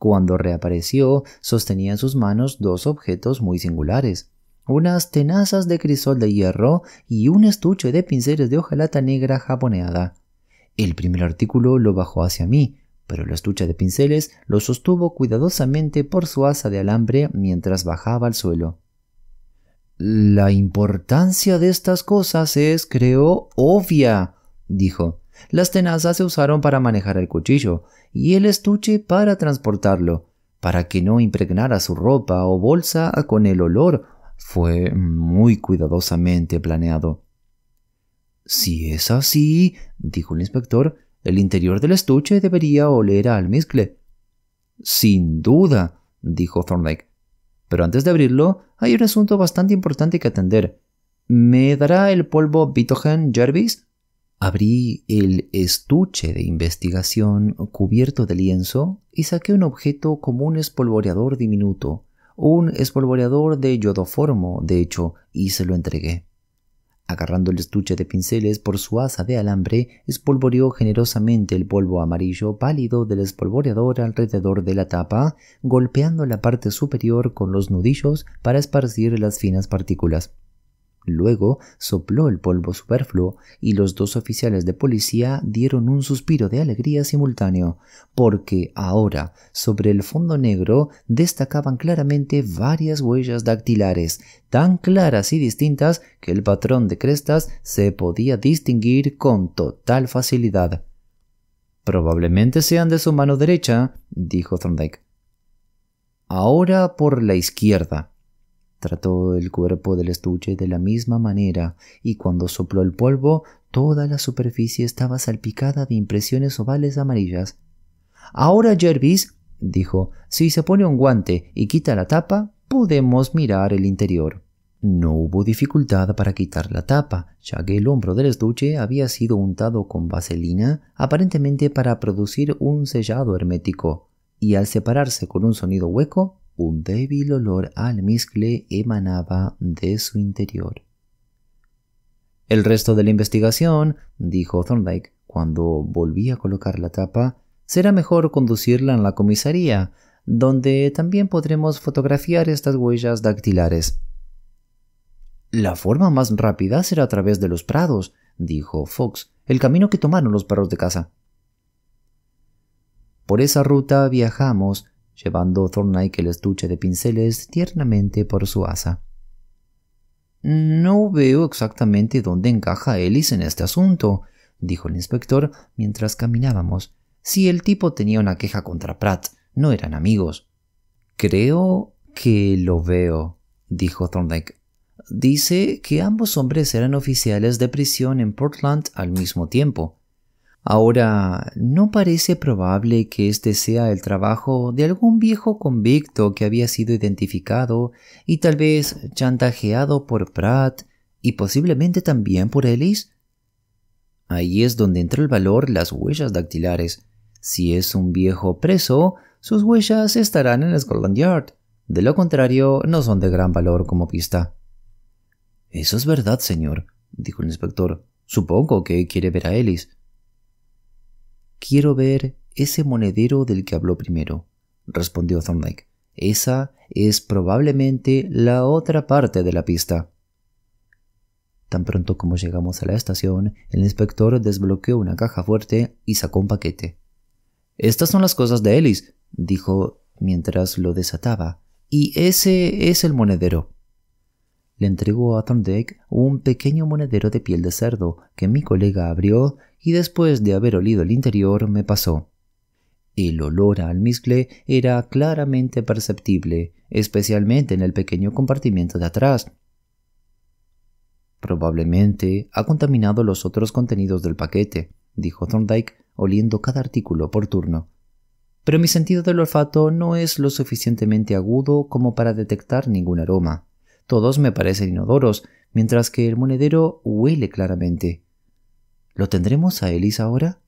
Cuando reapareció, sostenía en sus manos dos objetos muy singulares, unas tenazas de crisol de hierro y un estuche de pinceles de hojalata negra japoneada. El primer artículo lo bajó hacia mí, pero el estuche de pinceles lo sostuvo cuidadosamente por su asa de alambre mientras bajaba al suelo. La importancia de estas cosas es, creo, obvia, dijo. Las tenazas se usaron para manejar el cuchillo y el estuche para transportarlo. Para que no impregnara su ropa o bolsa con el olor, fue muy cuidadosamente planeado. Si es así, dijo el inspector, el interior del estuche debería oler al almizcle. Sin duda, dijo Thorndyke. Pero antes de abrirlo, hay un asunto bastante importante que atender. ¿Me dará el polvo Bitogen Jervis? Abrí el estuche de investigación cubierto de lienzo y saqué un objeto como un espolvoreador diminuto, un espolvoreador de yodoformo, de hecho, y se lo entregué. Agarrando el estuche de pinceles por su asa de alambre, espolvoreó generosamente el polvo amarillo pálido del espolvoreador alrededor de la tapa, golpeando la parte superior con los nudillos para esparcir las finas partículas. Luego sopló el polvo superfluo y los dos oficiales de policía dieron un suspiro de alegría simultáneo, porque ahora sobre el fondo negro destacaban claramente varias huellas dactilares, tan claras y distintas que el patrón de crestas se podía distinguir con total facilidad. Probablemente sean de su mano derecha, dijo Thorndyke. Ahora por la izquierda, Trató el cuerpo del estuche de la misma manera, y cuando sopló el polvo, toda la superficie estaba salpicada de impresiones ovales amarillas. Ahora, Jervis, dijo, si se pone un guante y quita la tapa, podemos mirar el interior. No hubo dificultad para quitar la tapa, ya que el hombro del estuche había sido untado con vaselina, aparentemente para producir un sellado hermético, y al separarse con un sonido hueco, un débil olor al miscle emanaba de su interior. El resto de la investigación, dijo Thorndyke cuando volví a colocar la tapa, será mejor conducirla en la comisaría, donde también podremos fotografiar estas huellas dactilares. La forma más rápida será a través de los prados, dijo Fox, el camino que tomaron los perros de casa. Por esa ruta viajamos llevando Thorndyke el estuche de pinceles tiernamente por su asa. No veo exactamente dónde encaja Ellis en este asunto, dijo el inspector mientras caminábamos. Si el tipo tenía una queja contra Pratt, no eran amigos. Creo que lo veo, dijo Thorndyke. Dice que ambos hombres eran oficiales de prisión en Portland al mismo tiempo. Ahora, no parece probable que este sea el trabajo de algún viejo convicto que había sido identificado y tal vez chantajeado por Pratt y posiblemente también por Ellis. Ahí es donde entra el valor las huellas dactilares. Si es un viejo preso, sus huellas estarán en Scotland Yard. De lo contrario, no son de gran valor como pista. Eso es verdad, señor, dijo el inspector. Supongo que quiere ver a Ellis. Quiero ver ese monedero del que habló primero, respondió Thorndyke. Esa es probablemente la otra parte de la pista. Tan pronto como llegamos a la estación, el inspector desbloqueó una caja fuerte y sacó un paquete. Estas son las cosas de Ellis, dijo mientras lo desataba, y ese es el monedero. Le entregó a Thorndyke un pequeño monedero de piel de cerdo que mi colega abrió y después de haber olido el interior me pasó. El olor a almizcle era claramente perceptible, especialmente en el pequeño compartimiento de atrás. Probablemente ha contaminado los otros contenidos del paquete, dijo Thorndyke, oliendo cada artículo por turno. Pero mi sentido del olfato no es lo suficientemente agudo como para detectar ningún aroma. Todos me parecen inodoros, mientras que el monedero huele claramente. ¿Lo tendremos a Ellis ahora?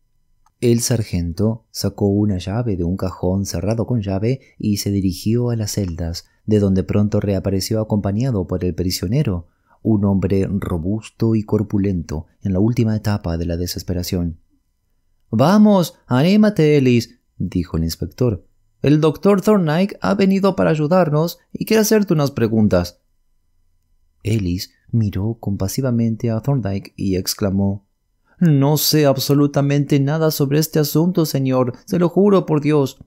El sargento sacó una llave de un cajón cerrado con llave y se dirigió a las celdas, de donde pronto reapareció acompañado por el prisionero, un hombre robusto y corpulento, en la última etapa de la desesperación. Vamos, anímate, Ellis, dijo el inspector. El doctor Thorndyke ha venido para ayudarnos y quiere hacerte unas preguntas. Ellis miró compasivamente a Thorndyke y exclamó no sé absolutamente nada sobre este asunto, señor, se lo juro por Dios.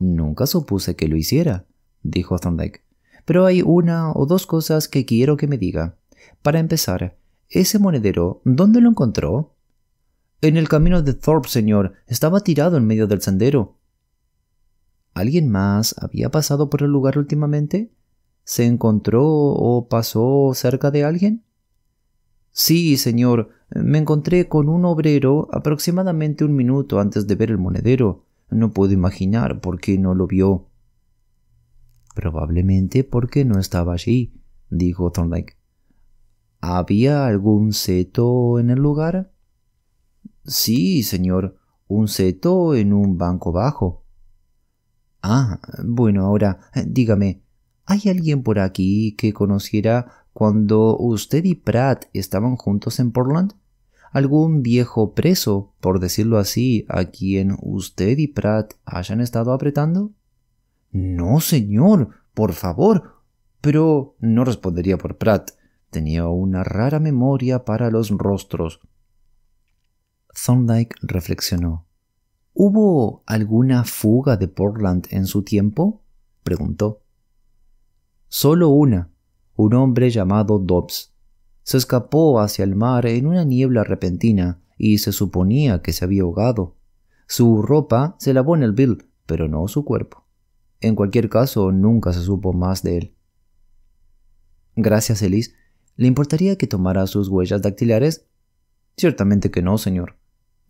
Nunca supuse que lo hiciera, dijo Thorndyke. Pero hay una o dos cosas que quiero que me diga. Para empezar, ese monedero, ¿dónde lo encontró? En el camino de Thorpe, señor. Estaba tirado en medio del sendero. ¿Alguien más había pasado por el lugar últimamente? ¿Se encontró o pasó cerca de alguien? Sí, señor. Me encontré con un obrero aproximadamente un minuto antes de ver el monedero. No puedo imaginar por qué no lo vio. Probablemente porque no estaba allí, dijo Thorndyke. ¿Había algún seto en el lugar? Sí, señor, un seto en un banco bajo. Ah, bueno, ahora eh, dígame, ¿hay alguien por aquí que conociera cuando usted y Pratt estaban juntos en Portland? algún viejo preso, por decirlo así, a quien usted y Pratt hayan estado apretando? No, señor, por favor. Pero no respondería por Pratt. Tenía una rara memoria para los rostros. Thorndyke reflexionó. ¿Hubo alguna fuga de Portland en su tiempo? preguntó. Solo una, un hombre llamado Dobbs se escapó hacia el mar en una niebla repentina y se suponía que se había ahogado. Su ropa se lavó en el Bill, pero no su cuerpo. En cualquier caso, nunca se supo más de él. Gracias, Elise. ¿Le importaría que tomara sus huellas dactilares? Ciertamente que no, señor,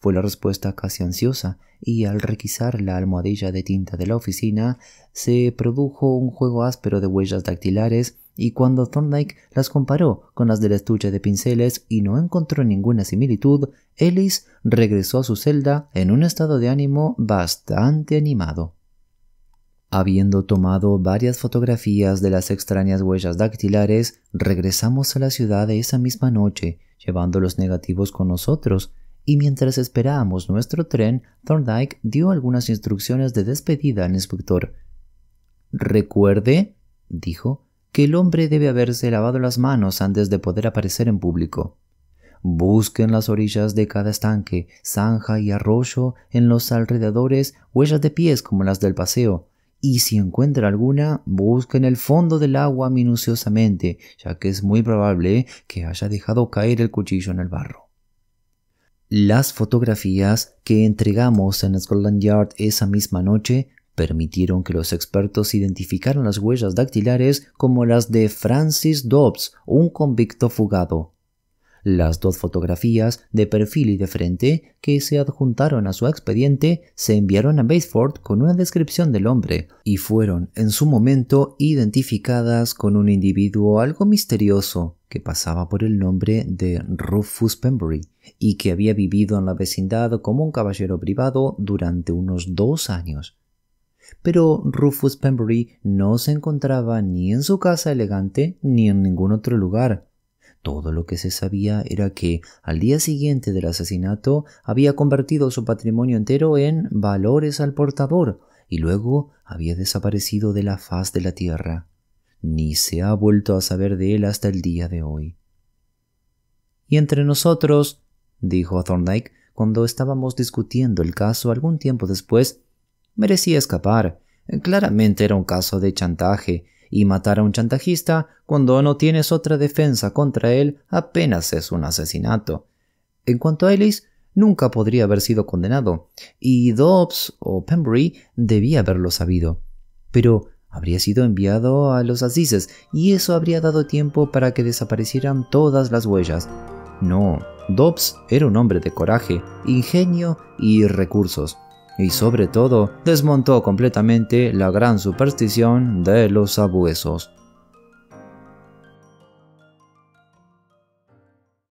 fue la respuesta casi ansiosa, y al requisar la almohadilla de tinta de la oficina, se produjo un juego áspero de huellas dactilares y cuando Thorndyke las comparó con las del estuche de pinceles y no encontró ninguna similitud, Ellis regresó a su celda en un estado de ánimo bastante animado. Habiendo tomado varias fotografías de las extrañas huellas dactilares, regresamos a la ciudad esa misma noche, llevando los negativos con nosotros, y mientras esperábamos nuestro tren, Thorndyke dio algunas instrucciones de despedida al inspector. Recuerde, dijo, que el hombre debe haberse lavado las manos antes de poder aparecer en público. Busquen las orillas de cada estanque, zanja y arroyo, en los alrededores, huellas de pies como las del paseo, y si encuentran alguna, busquen el fondo del agua minuciosamente, ya que es muy probable que haya dejado caer el cuchillo en el barro. Las fotografías que entregamos en Scotland Yard esa misma noche permitieron que los expertos identificaran las huellas dactilares como las de Francis Dobbs, un convicto fugado. Las dos fotografías, de perfil y de frente, que se adjuntaron a su expediente, se enviaron a Batesford con una descripción del hombre y fueron, en su momento, identificadas con un individuo algo misterioso que pasaba por el nombre de Rufus Pembury y que había vivido en la vecindad como un caballero privado durante unos dos años pero Rufus Pembury no se encontraba ni en su casa elegante ni en ningún otro lugar. Todo lo que se sabía era que al día siguiente del asesinato había convertido su patrimonio entero en valores al portador y luego había desaparecido de la faz de la tierra. Ni se ha vuelto a saber de él hasta el día de hoy. Y entre nosotros, dijo Thorndyke, cuando estábamos discutiendo el caso algún tiempo después, merecía escapar. Claramente era un caso de chantaje, y matar a un chantajista cuando no tienes otra defensa contra él apenas es un asesinato. En cuanto a Ellis, nunca podría haber sido condenado, y Dobbs o Pembury debía haberlo sabido. Pero habría sido enviado a los asises y eso habría dado tiempo para que desaparecieran todas las huellas. No, Dobbs era un hombre de coraje, ingenio y recursos y sobre todo desmontó completamente la gran superstición de los abuesos.